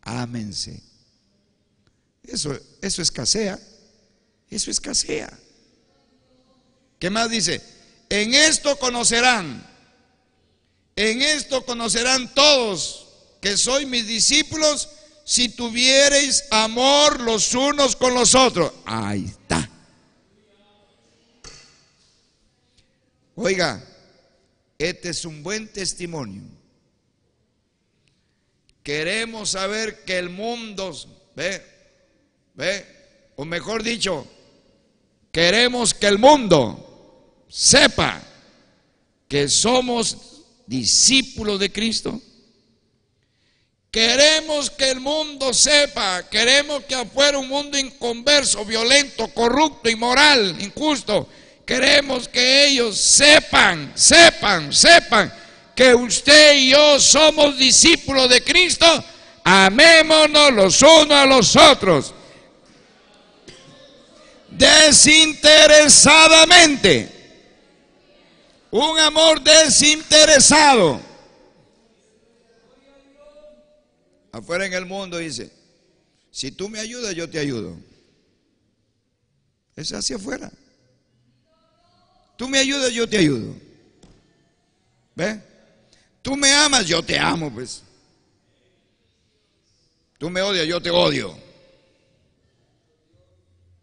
ámense. Eso, eso escasea, eso escasea. ¿Qué más dice? En esto conocerán, en esto conocerán todos que soy mis discípulos si tuviereis amor los unos con los otros. Ahí está. Oiga, este es un buen testimonio. Queremos saber que el mundo, ve, ve, o mejor dicho, queremos que el mundo sepa que somos discípulos de Cristo. Queremos que el mundo sepa, queremos que afuera un mundo inconverso, violento, corrupto, inmoral, injusto, Queremos que ellos sepan, sepan, sepan que usted y yo somos discípulos de Cristo. Amémonos los unos a los otros. Desinteresadamente. Un amor desinteresado. Afuera en el mundo dice, si tú me ayudas, yo te ayudo. Es hacia afuera. Tú me ayudas, yo te ayudo. ¿Ve? Tú me amas, yo te amo, pues. Tú me odias, yo te odio.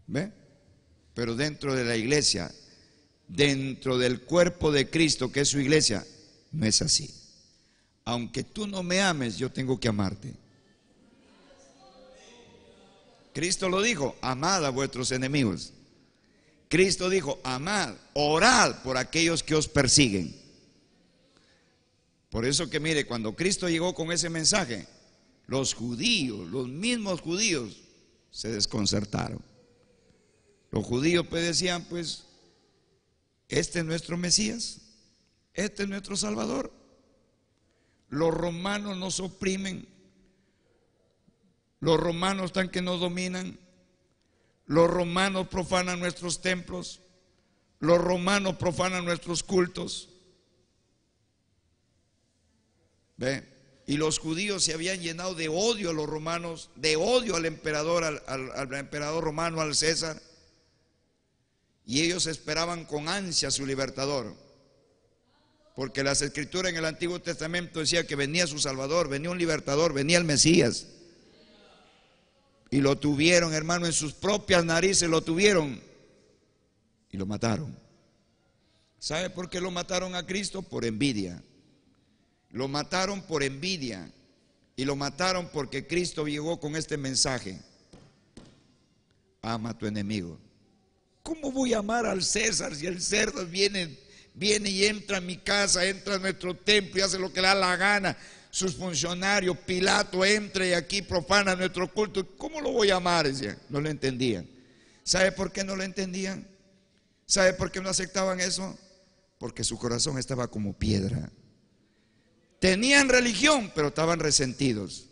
¿Ve? Pero dentro de la iglesia, dentro del cuerpo de Cristo, que es su iglesia, no es así. Aunque tú no me ames, yo tengo que amarte. Cristo lo dijo, amad a vuestros enemigos. Cristo dijo, amad, orad por aquellos que os persiguen. Por eso que mire, cuando Cristo llegó con ese mensaje, los judíos, los mismos judíos, se desconcertaron. Los judíos pues decían, pues, este es nuestro Mesías, este es nuestro Salvador. Los romanos nos oprimen, los romanos están que nos dominan, los romanos profanan nuestros templos, los romanos profanan nuestros cultos. Y los judíos se habían llenado de odio a los romanos, de odio al emperador, al, emperador romano, al César. Y ellos esperaban con ansia su libertador. Porque las escrituras en el Antiguo Testamento decía que venía su Salvador, venía un libertador, venía el Mesías. Y lo tuvieron, hermano, en sus propias narices lo tuvieron. Y lo mataron. ¿Sabe por qué lo mataron a Cristo? Por envidia. Lo mataron por envidia. Y lo mataron porque Cristo llegó con este mensaje. Ama a tu enemigo. ¿Cómo voy a amar al César si el cerdo viene, viene y entra a mi casa, entra a nuestro templo y hace lo que le da la gana? sus funcionarios, Pilato entre y aquí profana nuestro culto. ¿Cómo lo voy a amar? Decían. No lo entendían. ¿Sabe por qué no lo entendían? ¿Sabe por qué no aceptaban eso? Porque su corazón estaba como piedra. Tenían religión, pero estaban resentidos.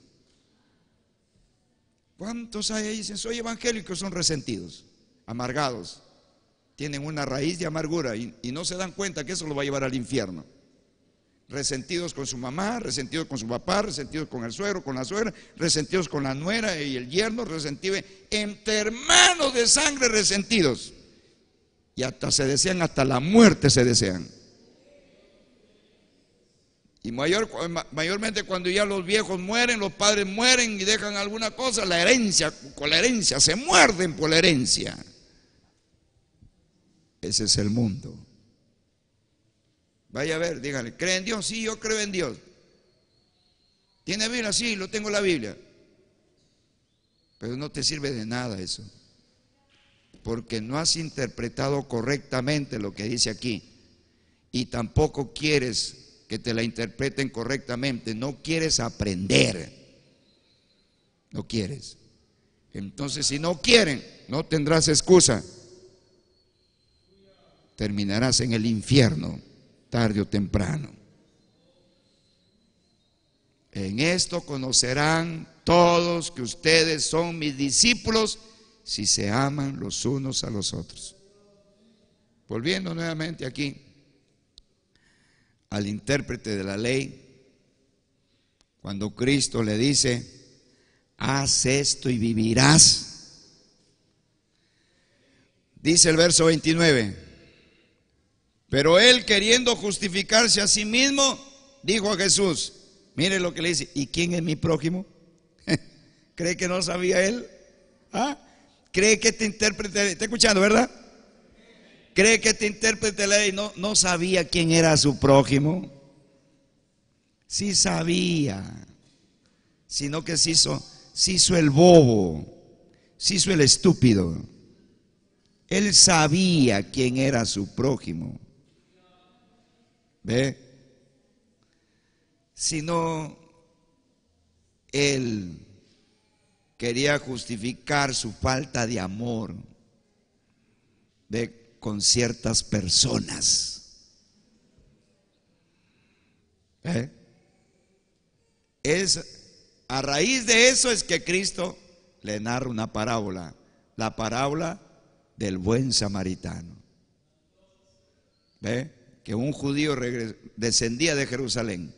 ¿Cuántos hay ahí dicen, soy evangélico? Son resentidos, amargados. Tienen una raíz de amargura y, y no se dan cuenta que eso lo va a llevar al infierno resentidos con su mamá, resentidos con su papá, resentidos con el suegro, con la suegra, resentidos con la nuera y el yerno, resentidos entre hermanos de sangre resentidos. Y hasta se desean, hasta la muerte se desean. Y mayormente cuando ya los viejos mueren, los padres mueren y dejan alguna cosa, la herencia, con la herencia, se muerden por la herencia. Ese es el mundo. Vaya a ver, dígale, ¿cree en Dios? Sí, yo creo en Dios. ¿Tiene Biblia? Sí, lo tengo la Biblia. Pero no te sirve de nada eso. Porque no has interpretado correctamente lo que dice aquí. Y tampoco quieres que te la interpreten correctamente. No quieres aprender. No quieres. Entonces, si no quieren, no tendrás excusa. Terminarás en el infierno tarde o temprano. En esto conocerán todos que ustedes son mis discípulos si se aman los unos a los otros. Volviendo nuevamente aquí al intérprete de la ley, cuando Cristo le dice, haz esto y vivirás. Dice el verso 29. Pero él queriendo justificarse a sí mismo, dijo a Jesús, mire lo que le dice, ¿y quién es mi prójimo? *laughs* ¿Cree que no sabía él? ¿Ah? ¿Cree que este intérprete, está escuchando, verdad? ¿Cree que este intérprete ley no, no sabía quién era su prójimo? Sí sabía, sino que hizo, se hizo el bobo, se hizo el estúpido. Él sabía quién era su prójimo. ¿Ve? Sino él quería justificar su falta de amor de, con ciertas personas. ¿Eh? Es a raíz de eso es que Cristo le narra una parábola, la parábola del buen samaritano. ¿Ve? que un judío descendía de Jerusalén.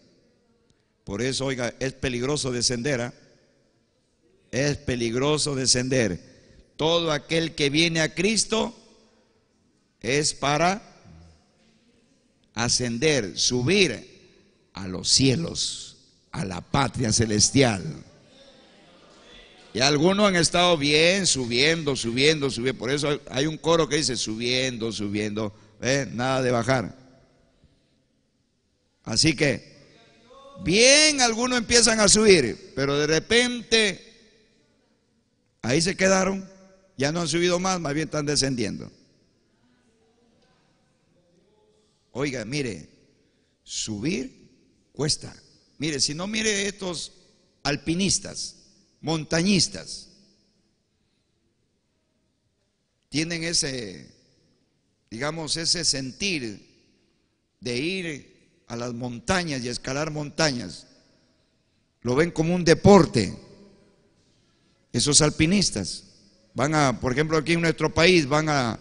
Por eso, oiga, es peligroso descender. ¿ah? Es peligroso descender. Todo aquel que viene a Cristo es para ascender, subir a los cielos, a la patria celestial. Y algunos han estado bien, subiendo, subiendo, subiendo. Por eso hay un coro que dice, subiendo, subiendo. ¿Eh? Nada de bajar. Así que, bien, algunos empiezan a subir, pero de repente ahí se quedaron, ya no han subido más, más bien están descendiendo. Oiga, mire, subir cuesta. Mire, si no mire estos alpinistas, montañistas, tienen ese, digamos, ese sentir de ir a las montañas y a escalar montañas. Lo ven como un deporte. Esos alpinistas van a, por ejemplo, aquí en nuestro país, van a,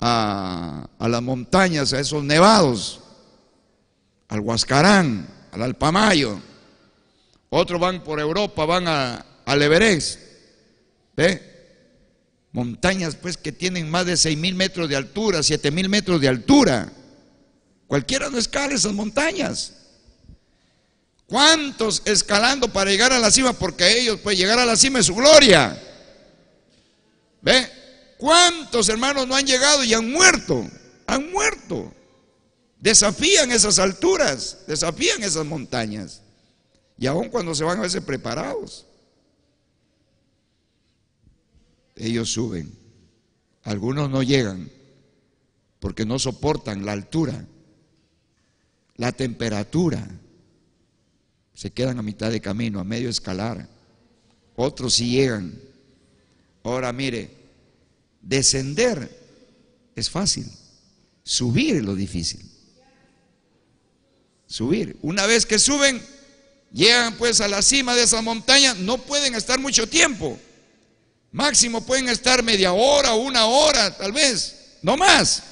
a, las montañas, a esos nevados, al Huascarán, al Alpamayo. Otros van por Europa, van a, al Everest. ¿Ve? Montañas pues que tienen más de seis mil metros de altura, siete mil metros de altura. Cualquiera no escala esas montañas. ¿Cuántos escalando para llegar a la cima? Porque ellos, pueden llegar a la cima es su gloria. ¿Ve? ¿Cuántos hermanos no han llegado y han muerto? Han muerto. Desafían esas alturas, desafían esas montañas. Y aun cuando se van a veces preparados, ellos suben. Algunos no llegan porque no soportan la altura la temperatura. Se quedan a mitad de camino, a medio escalar. Otros sí llegan. Ahora mire, descender es fácil, subir es lo difícil. Subir. Una vez que suben, llegan pues a la cima de esa montaña, no pueden estar mucho tiempo. Máximo pueden estar media hora, una hora, tal vez, no más.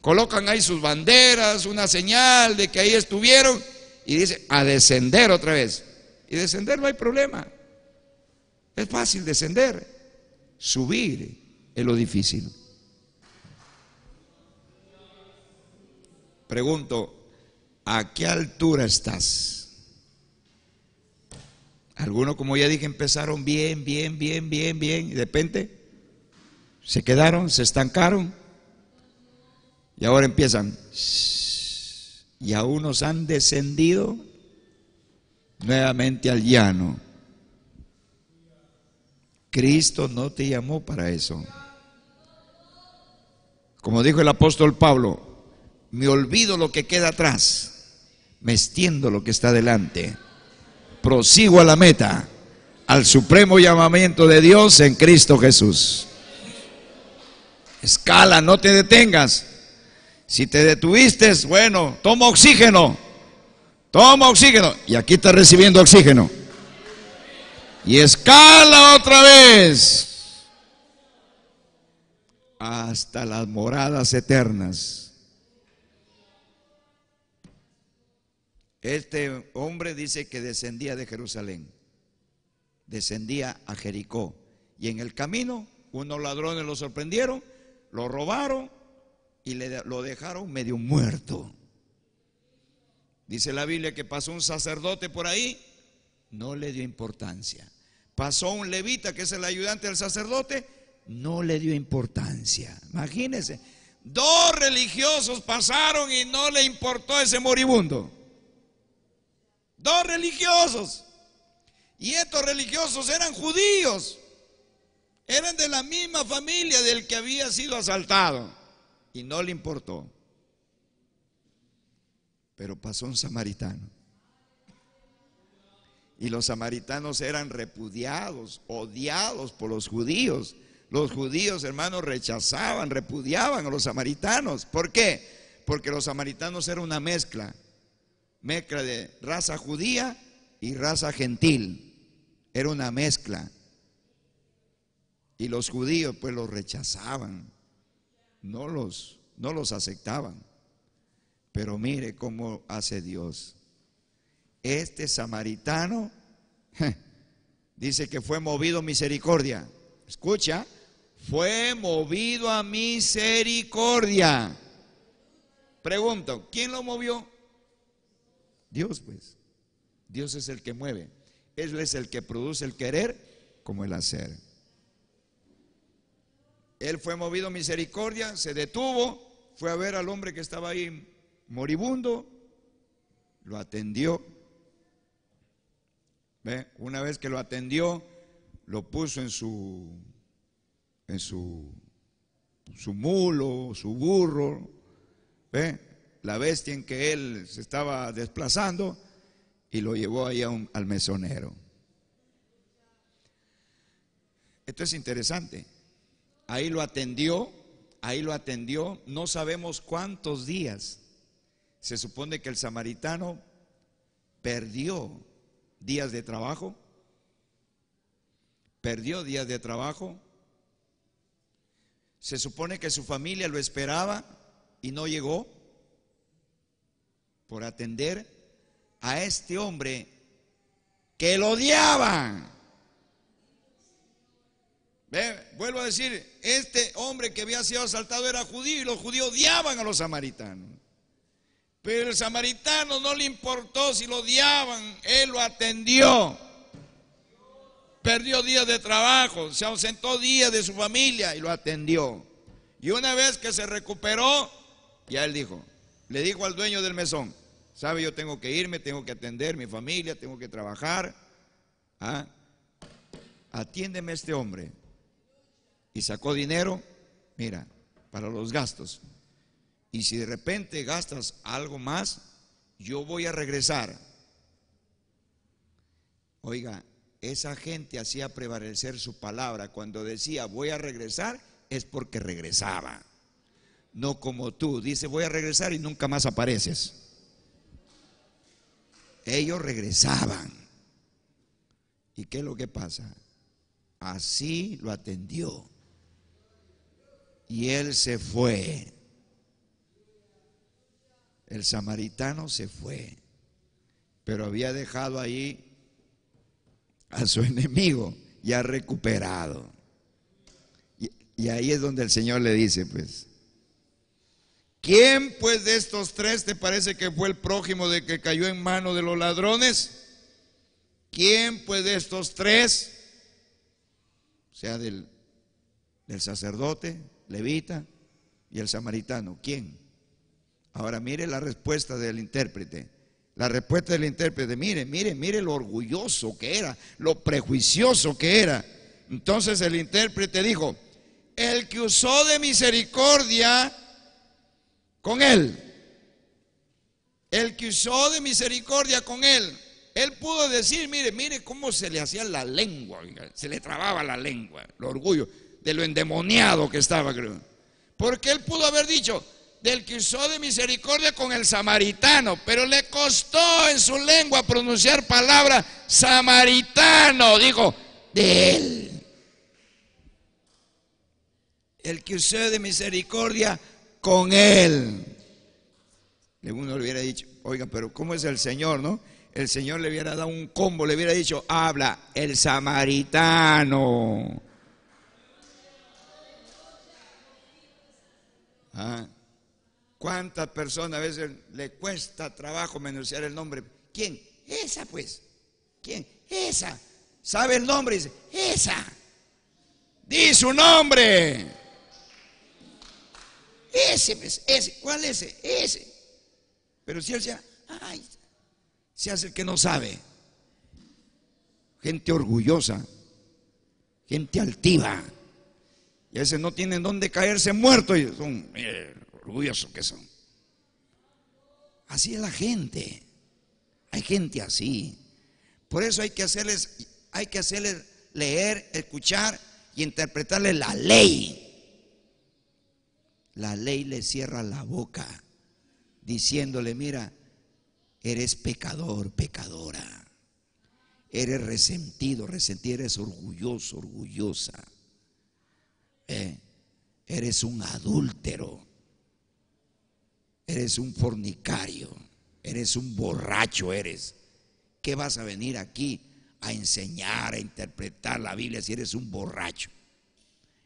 Colocan ahí sus banderas, una señal de que ahí estuvieron y dice a descender otra vez. Y descender no hay problema. Es fácil descender. Subir es lo difícil. Pregunto, ¿a qué altura estás? Algunos, como ya dije, empezaron bien, bien, bien, bien, bien, y de repente se quedaron, se estancaron y ahora empiezan. Y aún nos han descendido nuevamente al llano. Cristo no te llamó para eso. Como dijo el apóstol Pablo, me olvido lo que queda atrás, me extiendo lo que está delante, prosigo a la meta, al supremo llamamiento de Dios en Cristo Jesús. Escala, no te detengas. Si te detuviste, bueno, toma oxígeno. Toma oxígeno. Y aquí está recibiendo oxígeno. Y escala otra vez. Hasta las moradas eternas. Este hombre dice que descendía de Jerusalén. Descendía a Jericó. Y en el camino, unos ladrones lo sorprendieron, lo robaron y le, lo dejaron medio muerto. Dice la Biblia que pasó un sacerdote por ahí, no le dio importancia. Pasó un levita, que es el ayudante del sacerdote, no le dio importancia. Imagínense, dos religiosos pasaron y no le importó ese moribundo. Dos religiosos. Y estos religiosos eran judíos. Eran de la misma familia del que había sido asaltado y no le importó. Pero pasó un samaritano. Y los samaritanos eran repudiados, odiados por los judíos. Los judíos, hermanos, rechazaban, repudiaban a los samaritanos. ¿Por qué? Porque los samaritanos eran una mezcla, mezcla de raza judía y raza gentil. Era una mezcla. Y los judíos pues los rechazaban no los, no los aceptaban. Pero mire cómo hace Dios. Este samaritano dice que fue movido a misericordia. Escucha, fue movido a misericordia. Pregunto, ¿quién lo movió? Dios, pues. Dios es el que mueve. Él es el que produce el querer como el hacer. Él fue movido misericordia, se detuvo, fue a ver al hombre que estaba ahí moribundo, lo atendió. Una vez que lo atendió, lo puso en su, en su, su mulo, su burro, ¿ve? la bestia en que él se estaba desplazando, y lo llevó ahí al mesonero. Esto es interesante. Ahí lo atendió, ahí lo atendió, no sabemos cuántos días. Se supone que el samaritano perdió días de trabajo, perdió días de trabajo. Se supone que su familia lo esperaba y no llegó por atender a este hombre que lo odiaba vuelvo a decir, este hombre que había sido asaltado era judío y los judíos odiaban a los samaritanos. Pero el samaritano no le importó si lo odiaban, él lo atendió. Perdió días de trabajo, se ausentó días de su familia y lo atendió. Y una vez que se recuperó, ya él dijo, le dijo al dueño del mesón, sabe, yo tengo que irme, tengo que atender mi familia, tengo que trabajar. ¿ah? Atiéndeme este hombre y sacó dinero, mira, para los gastos. Y si de repente gastas algo más, yo voy a regresar. Oiga, esa gente hacía prevalecer su palabra. Cuando decía voy a regresar, es porque regresaba. No como tú, dice voy a regresar y nunca más apareces. Ellos regresaban. ¿Y qué es lo que pasa? Así lo atendió y él se fue. El samaritano se fue, pero había dejado ahí a su *laughs* enemigo y ha recuperado. Y, ahí es donde el Señor le dice, pues, ¿quién pues de estos tres te parece que fue el prójimo de que cayó en mano de los ladrones? ¿Quién pues de estos tres, o sea, del, del sacerdote, levita y el samaritano. ¿Quién? Ahora mire la respuesta del intérprete. La respuesta del intérprete, mire, mire, mire lo orgulloso que era, lo prejuicioso que era. Entonces el intérprete dijo, el que usó de misericordia con él, el que usó de misericordia con él, él pudo decir, mire, mire cómo se le hacía la lengua, se le trababa la lengua, Lo orgullo de lo endemoniado que estaba, creo. Porque él pudo haber dicho, del que usó de misericordia con el samaritano, pero le costó en su lengua pronunciar palabra samaritano, dijo, de él. El que usó de misericordia con él. ninguno le hubiera dicho, oiga, pero ¿cómo es el Señor, no? El Señor le hubiera dado un combo, le hubiera dicho, habla el samaritano. ¿Cuántas personas a veces le cuesta trabajo menunciar el nombre? ¿Quién? Esa pues. ¿Quién? Esa. ¿Sabe el nombre? Dice, esa. Di su nombre. Ese, pues, ese. ¿Cuál es ese? Ese. Pero si él se, ay, se hace el que no sabe. Gente orgullosa. Gente altiva. Y ese no tienen dónde caerse muerto. Y son, eh, orgullosos que son. Así es la gente. Hay gente así. Por eso hay que hacerles, hay que hacerles leer, escuchar y interpretarles la ley. La ley le cierra la boca diciéndole, mira, eres pecador, pecadora. Eres resentido, resentido, eres orgulloso, orgullosa. ¿Eh? eres un adúltero. Eres un fornicario, eres un borracho, eres. ¿Qué vas a venir aquí a enseñar, a interpretar la Biblia si eres un borracho?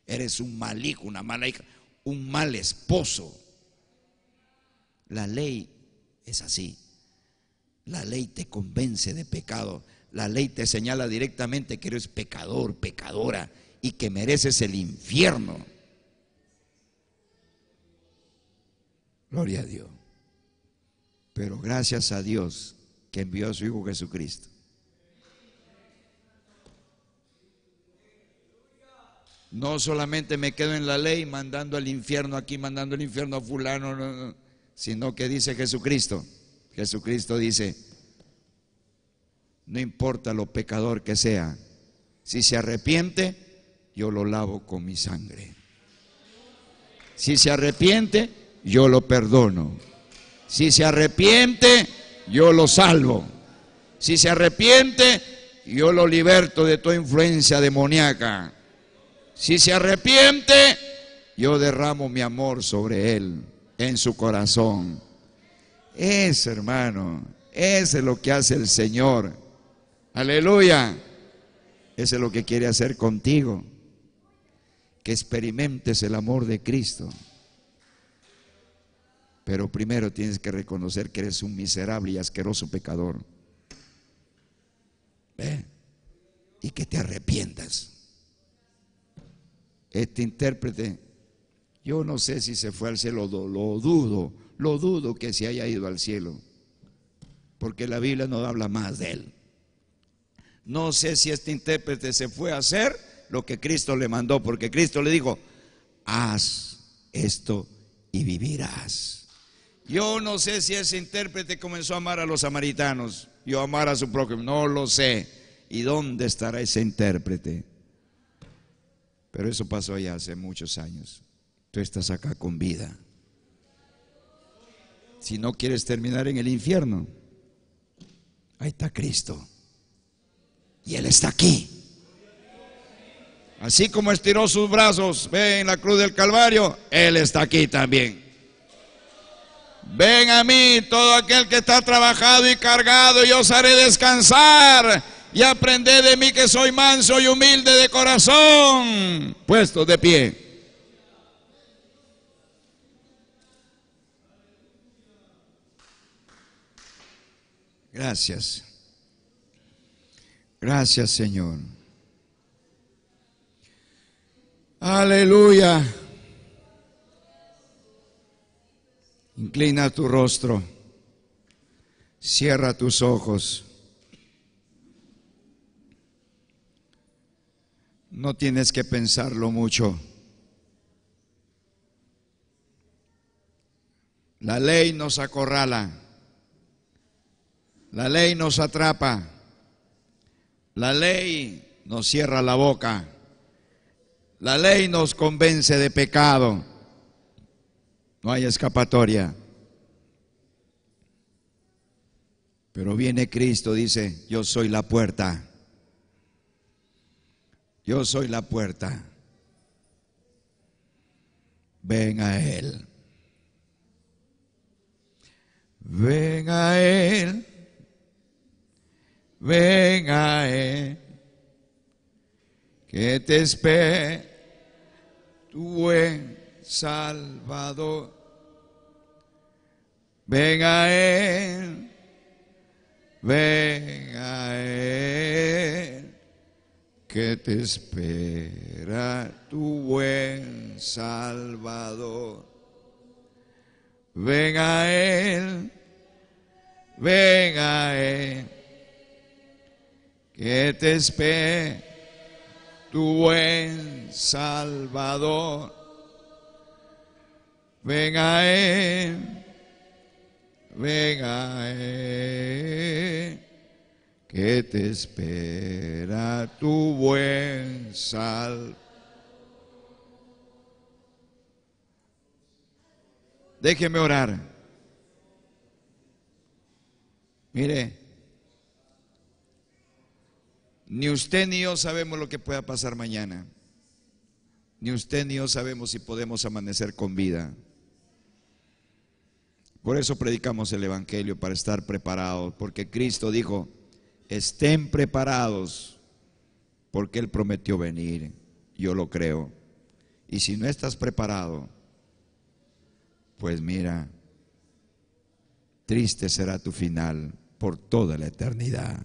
Eres un mal hijo, una mala hija, un mal esposo. La ley es así. La ley te convence de pecado. La ley te señala directamente que eres pecador, pecadora y que mereces el infierno. Gloria a Dios. Pero gracias a Dios que envió a su Hijo Jesucristo. No solamente me quedo en la ley mandando al infierno aquí, mandando al infierno a fulano, sino que dice Jesucristo. Jesucristo dice, no importa lo pecador que sea, si se arrepiente, yo lo lavo con mi sangre. Si se arrepiente, yo lo perdono. Si se arrepiente, yo lo salvo. Si se arrepiente, yo lo liberto de toda influencia demoníaca. Si se arrepiente, yo derramo mi amor sobre él, en su corazón. Eso, hermano, eso es lo que hace el Señor. Aleluya. Eso es lo que quiere hacer contigo. Que experimentes el amor de Cristo. Pero primero tienes que reconocer que eres un miserable y asqueroso pecador. ¿ve? Y que te arrepientas. Este intérprete, yo no sé si se fue al cielo, lo dudo, lo dudo que se haya ido al cielo, porque la Biblia no habla más de él. No sé si este intérprete se fue a hacer lo que Cristo le mandó, porque Cristo le dijo, haz esto y vivirás. Yo no sé si ese intérprete comenzó a amar a los samaritanos y a amar a su prójimo, no lo sé. ¿Y dónde estará ese intérprete? Pero eso pasó ya hace muchos años. Tú estás acá con vida. Si no quieres terminar en el infierno, ahí está Cristo. Y Él está aquí. Así como estiró sus brazos ve, en la cruz del Calvario, Él está aquí también. Ven a mí todo aquel que está trabajado y cargado, y os haré descansar. Y aprended de mí que soy manso y humilde de corazón. puesto de pie. Gracias. Gracias, Señor. Aleluya. Inclina tu rostro, cierra tus ojos. No tienes que pensarlo mucho. La ley nos acorrala, la ley nos atrapa, la ley nos cierra la boca, la ley nos convence de pecado. No hay escapatoria. Pero viene Cristo, dice, yo soy la puerta. Yo soy la puerta. Ven a Él. Ven a Él. Ven a Él. Que te espere tu buen Salvador. Ven a Él, ven a Él, que te espera tu buen Salvador. Ven a Él, ven a Él, que te espera tu buen Salvador. Ven a Él venga, eh, que te espera tu buen sal. Déjeme orar. Mire, ni usted ni yo sabemos lo que pueda pasar mañana. Ni usted ni yo sabemos si podemos amanecer con vida. Por eso predicamos el Evangelio, para estar preparados, porque Cristo dijo, estén preparados, porque Él prometió venir, yo lo creo. Y si no estás preparado, pues mira, triste será tu final por toda la eternidad.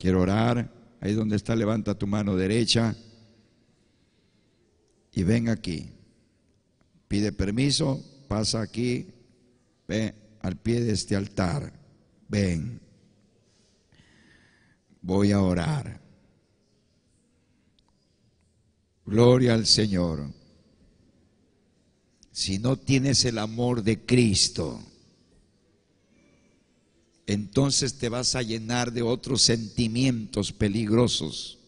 Quiero orar, ahí donde está, levanta tu mano derecha y ven aquí. Pide permiso pasa aquí, al pie de este altar, ven, voy a orar. Gloria al Señor. Si no tienes el amor de Cristo, entonces te vas a llenar de otros sentimientos peligrosos.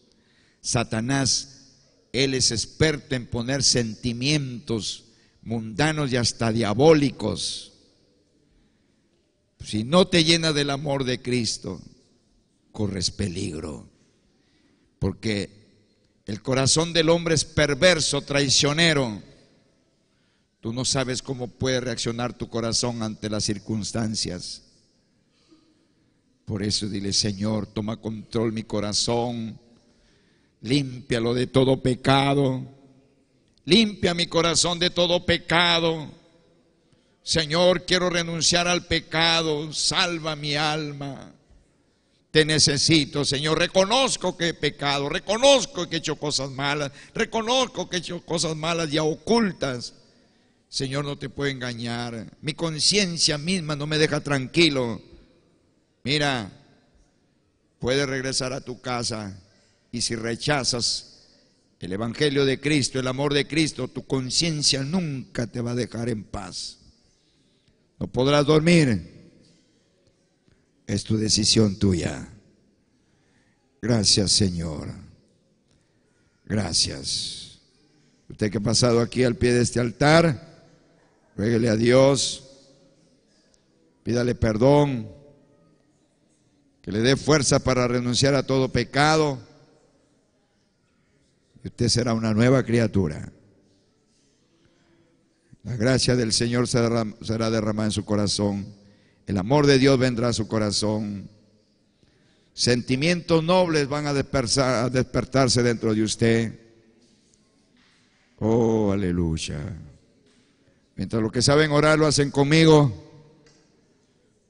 Satanás, él es experto en poner sentimientos mundanos y hasta diabólicos. Si no te llena del amor de Cristo, corres peligro, porque el corazón del hombre es perverso, traicionero. Tú no sabes cómo puede reaccionar tu corazón ante las circunstancias. Por eso dile, Señor, toma control mi corazón, límpialo de todo pecado Limpia mi corazón de todo pecado. Señor, quiero renunciar al pecado. Salva mi alma. Te necesito, Señor. Reconozco que he pecado. Reconozco que he hecho cosas malas. Reconozco que he hecho cosas malas y ocultas. Señor, no te puedo engañar. Mi conciencia misma no me deja tranquilo. Mira, puedes regresar a tu casa y si rechazas el Evangelio de Cristo, el amor de Cristo, tu conciencia nunca te va a dejar en paz. No podrás dormir. Es tu decisión tuya. Gracias Señor. Gracias. Usted que ha pasado aquí al pie de este altar, rueguele a Dios, pídale perdón, que le dé fuerza para renunciar a todo pecado usted será una nueva criatura. La gracia del Señor será derramada en su corazón. El amor de Dios vendrá a su corazón. Sentimientos nobles van a, a despertarse dentro de usted. Oh, aleluya. Mientras los que saben orar lo hacen conmigo,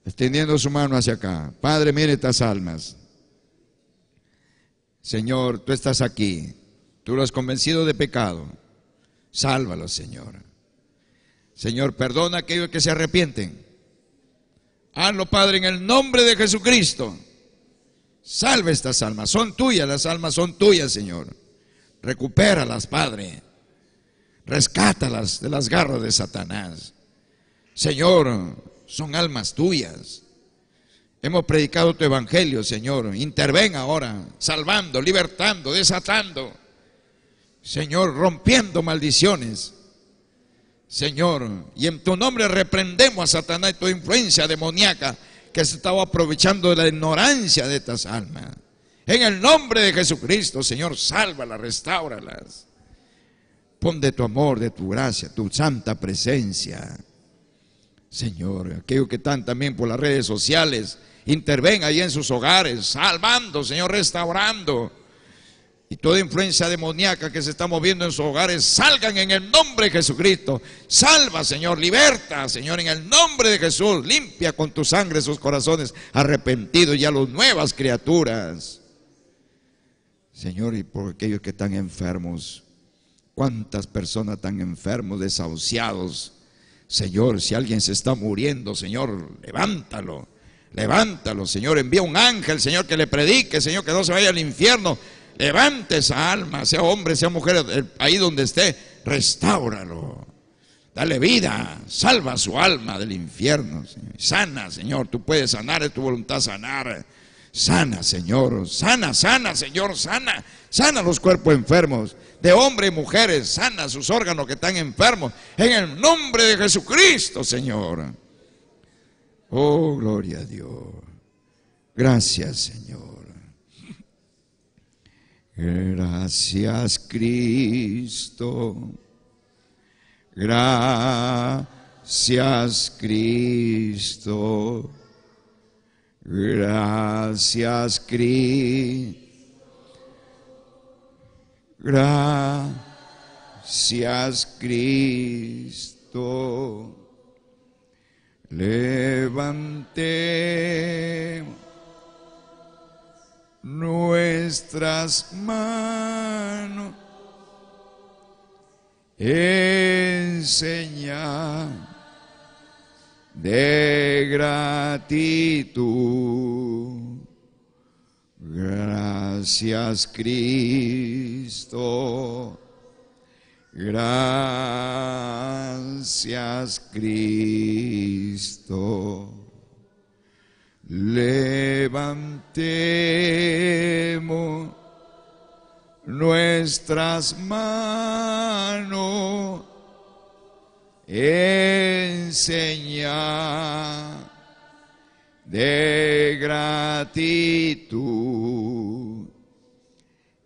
extendiendo su mano hacia acá. Padre, mire estas almas. Señor, tú estás aquí. Tú lo has convencido de pecado. Sálvalos, Señor. Señor, perdona a aquellos que se arrepienten. Hazlo, Padre, en el nombre de Jesucristo. Salve estas almas. Son tuyas, las almas son tuyas, Señor. Recupéralas, Padre. Rescátalas de las garras de Satanás. Señor, son almas tuyas. Hemos predicado tu evangelio, Señor. Interven ahora, salvando, libertando, desatando. Señor, rompiendo maldiciones. Señor, y en tu nombre reprendemos a Satanás y tu influencia demoníaca que se estaba aprovechando de la ignorancia de estas almas. En el nombre de Jesucristo, Señor, sálvalas, restáuralas. Pon de tu amor, de tu gracia, tu santa presencia. Señor, aquellos que están también por las redes sociales, intervenga ahí en sus hogares, salvando, Señor, restaurando y toda influencia demoníaca que se está moviendo en sus hogares, salgan en el nombre de Jesucristo. Salva, Señor, liberta, Señor, en el nombre de Jesús. Limpia con tu sangre sus corazones arrepentidos y a las nuevas criaturas. Señor, y por aquellos que están enfermos, cuántas personas están enfermos, desahuciados. Señor, si alguien se está muriendo, Señor, levántalo. Levántalo, Señor, envía un ángel, Señor, que le predique, Señor, que no se vaya al infierno, Levante esa alma, sea hombre, sea mujer, ahí donde esté, restáuralo. Dale vida, salva su alma del infierno, Sana, Señor, tú puedes sanar, es tu voluntad sanar. Sana, Señor, sana, sana, Señor, sana. Sana los cuerpos enfermos, de hombres y mujeres, sana sus órganos que están enfermos. En el nombre de Jesucristo, Señor. Oh, gloria a Dios. Gracias, Señor. Gracias Cristo. Gracias Cristo. Gracias Cristo. Gracias Cristo. Levantemos nuestras manos enseñan de gratitud. Gracias Cristo, gracias Cristo levantemos nuestras manos en señal de gratitud.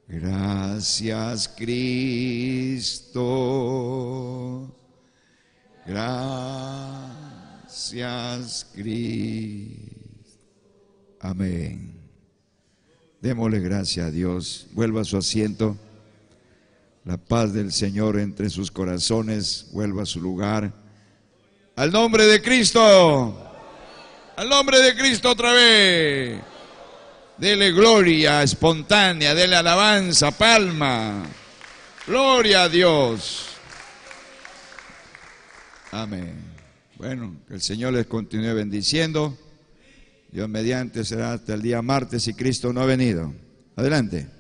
Gracias Cristo. Gracias Cristo. Amén. Démosle gracias a Dios. Vuelva a su asiento. La paz del Señor entre sus corazones. Vuelva a su lugar. Al nombre de Cristo. Al nombre de Cristo otra vez. Dele gloria espontánea, dele alabanza, palma. Gloria a Dios. Amén. Bueno, que el Señor les continúe bendiciendo. Dios mediante será hasta el día martes si Cristo no ha venido. Adelante.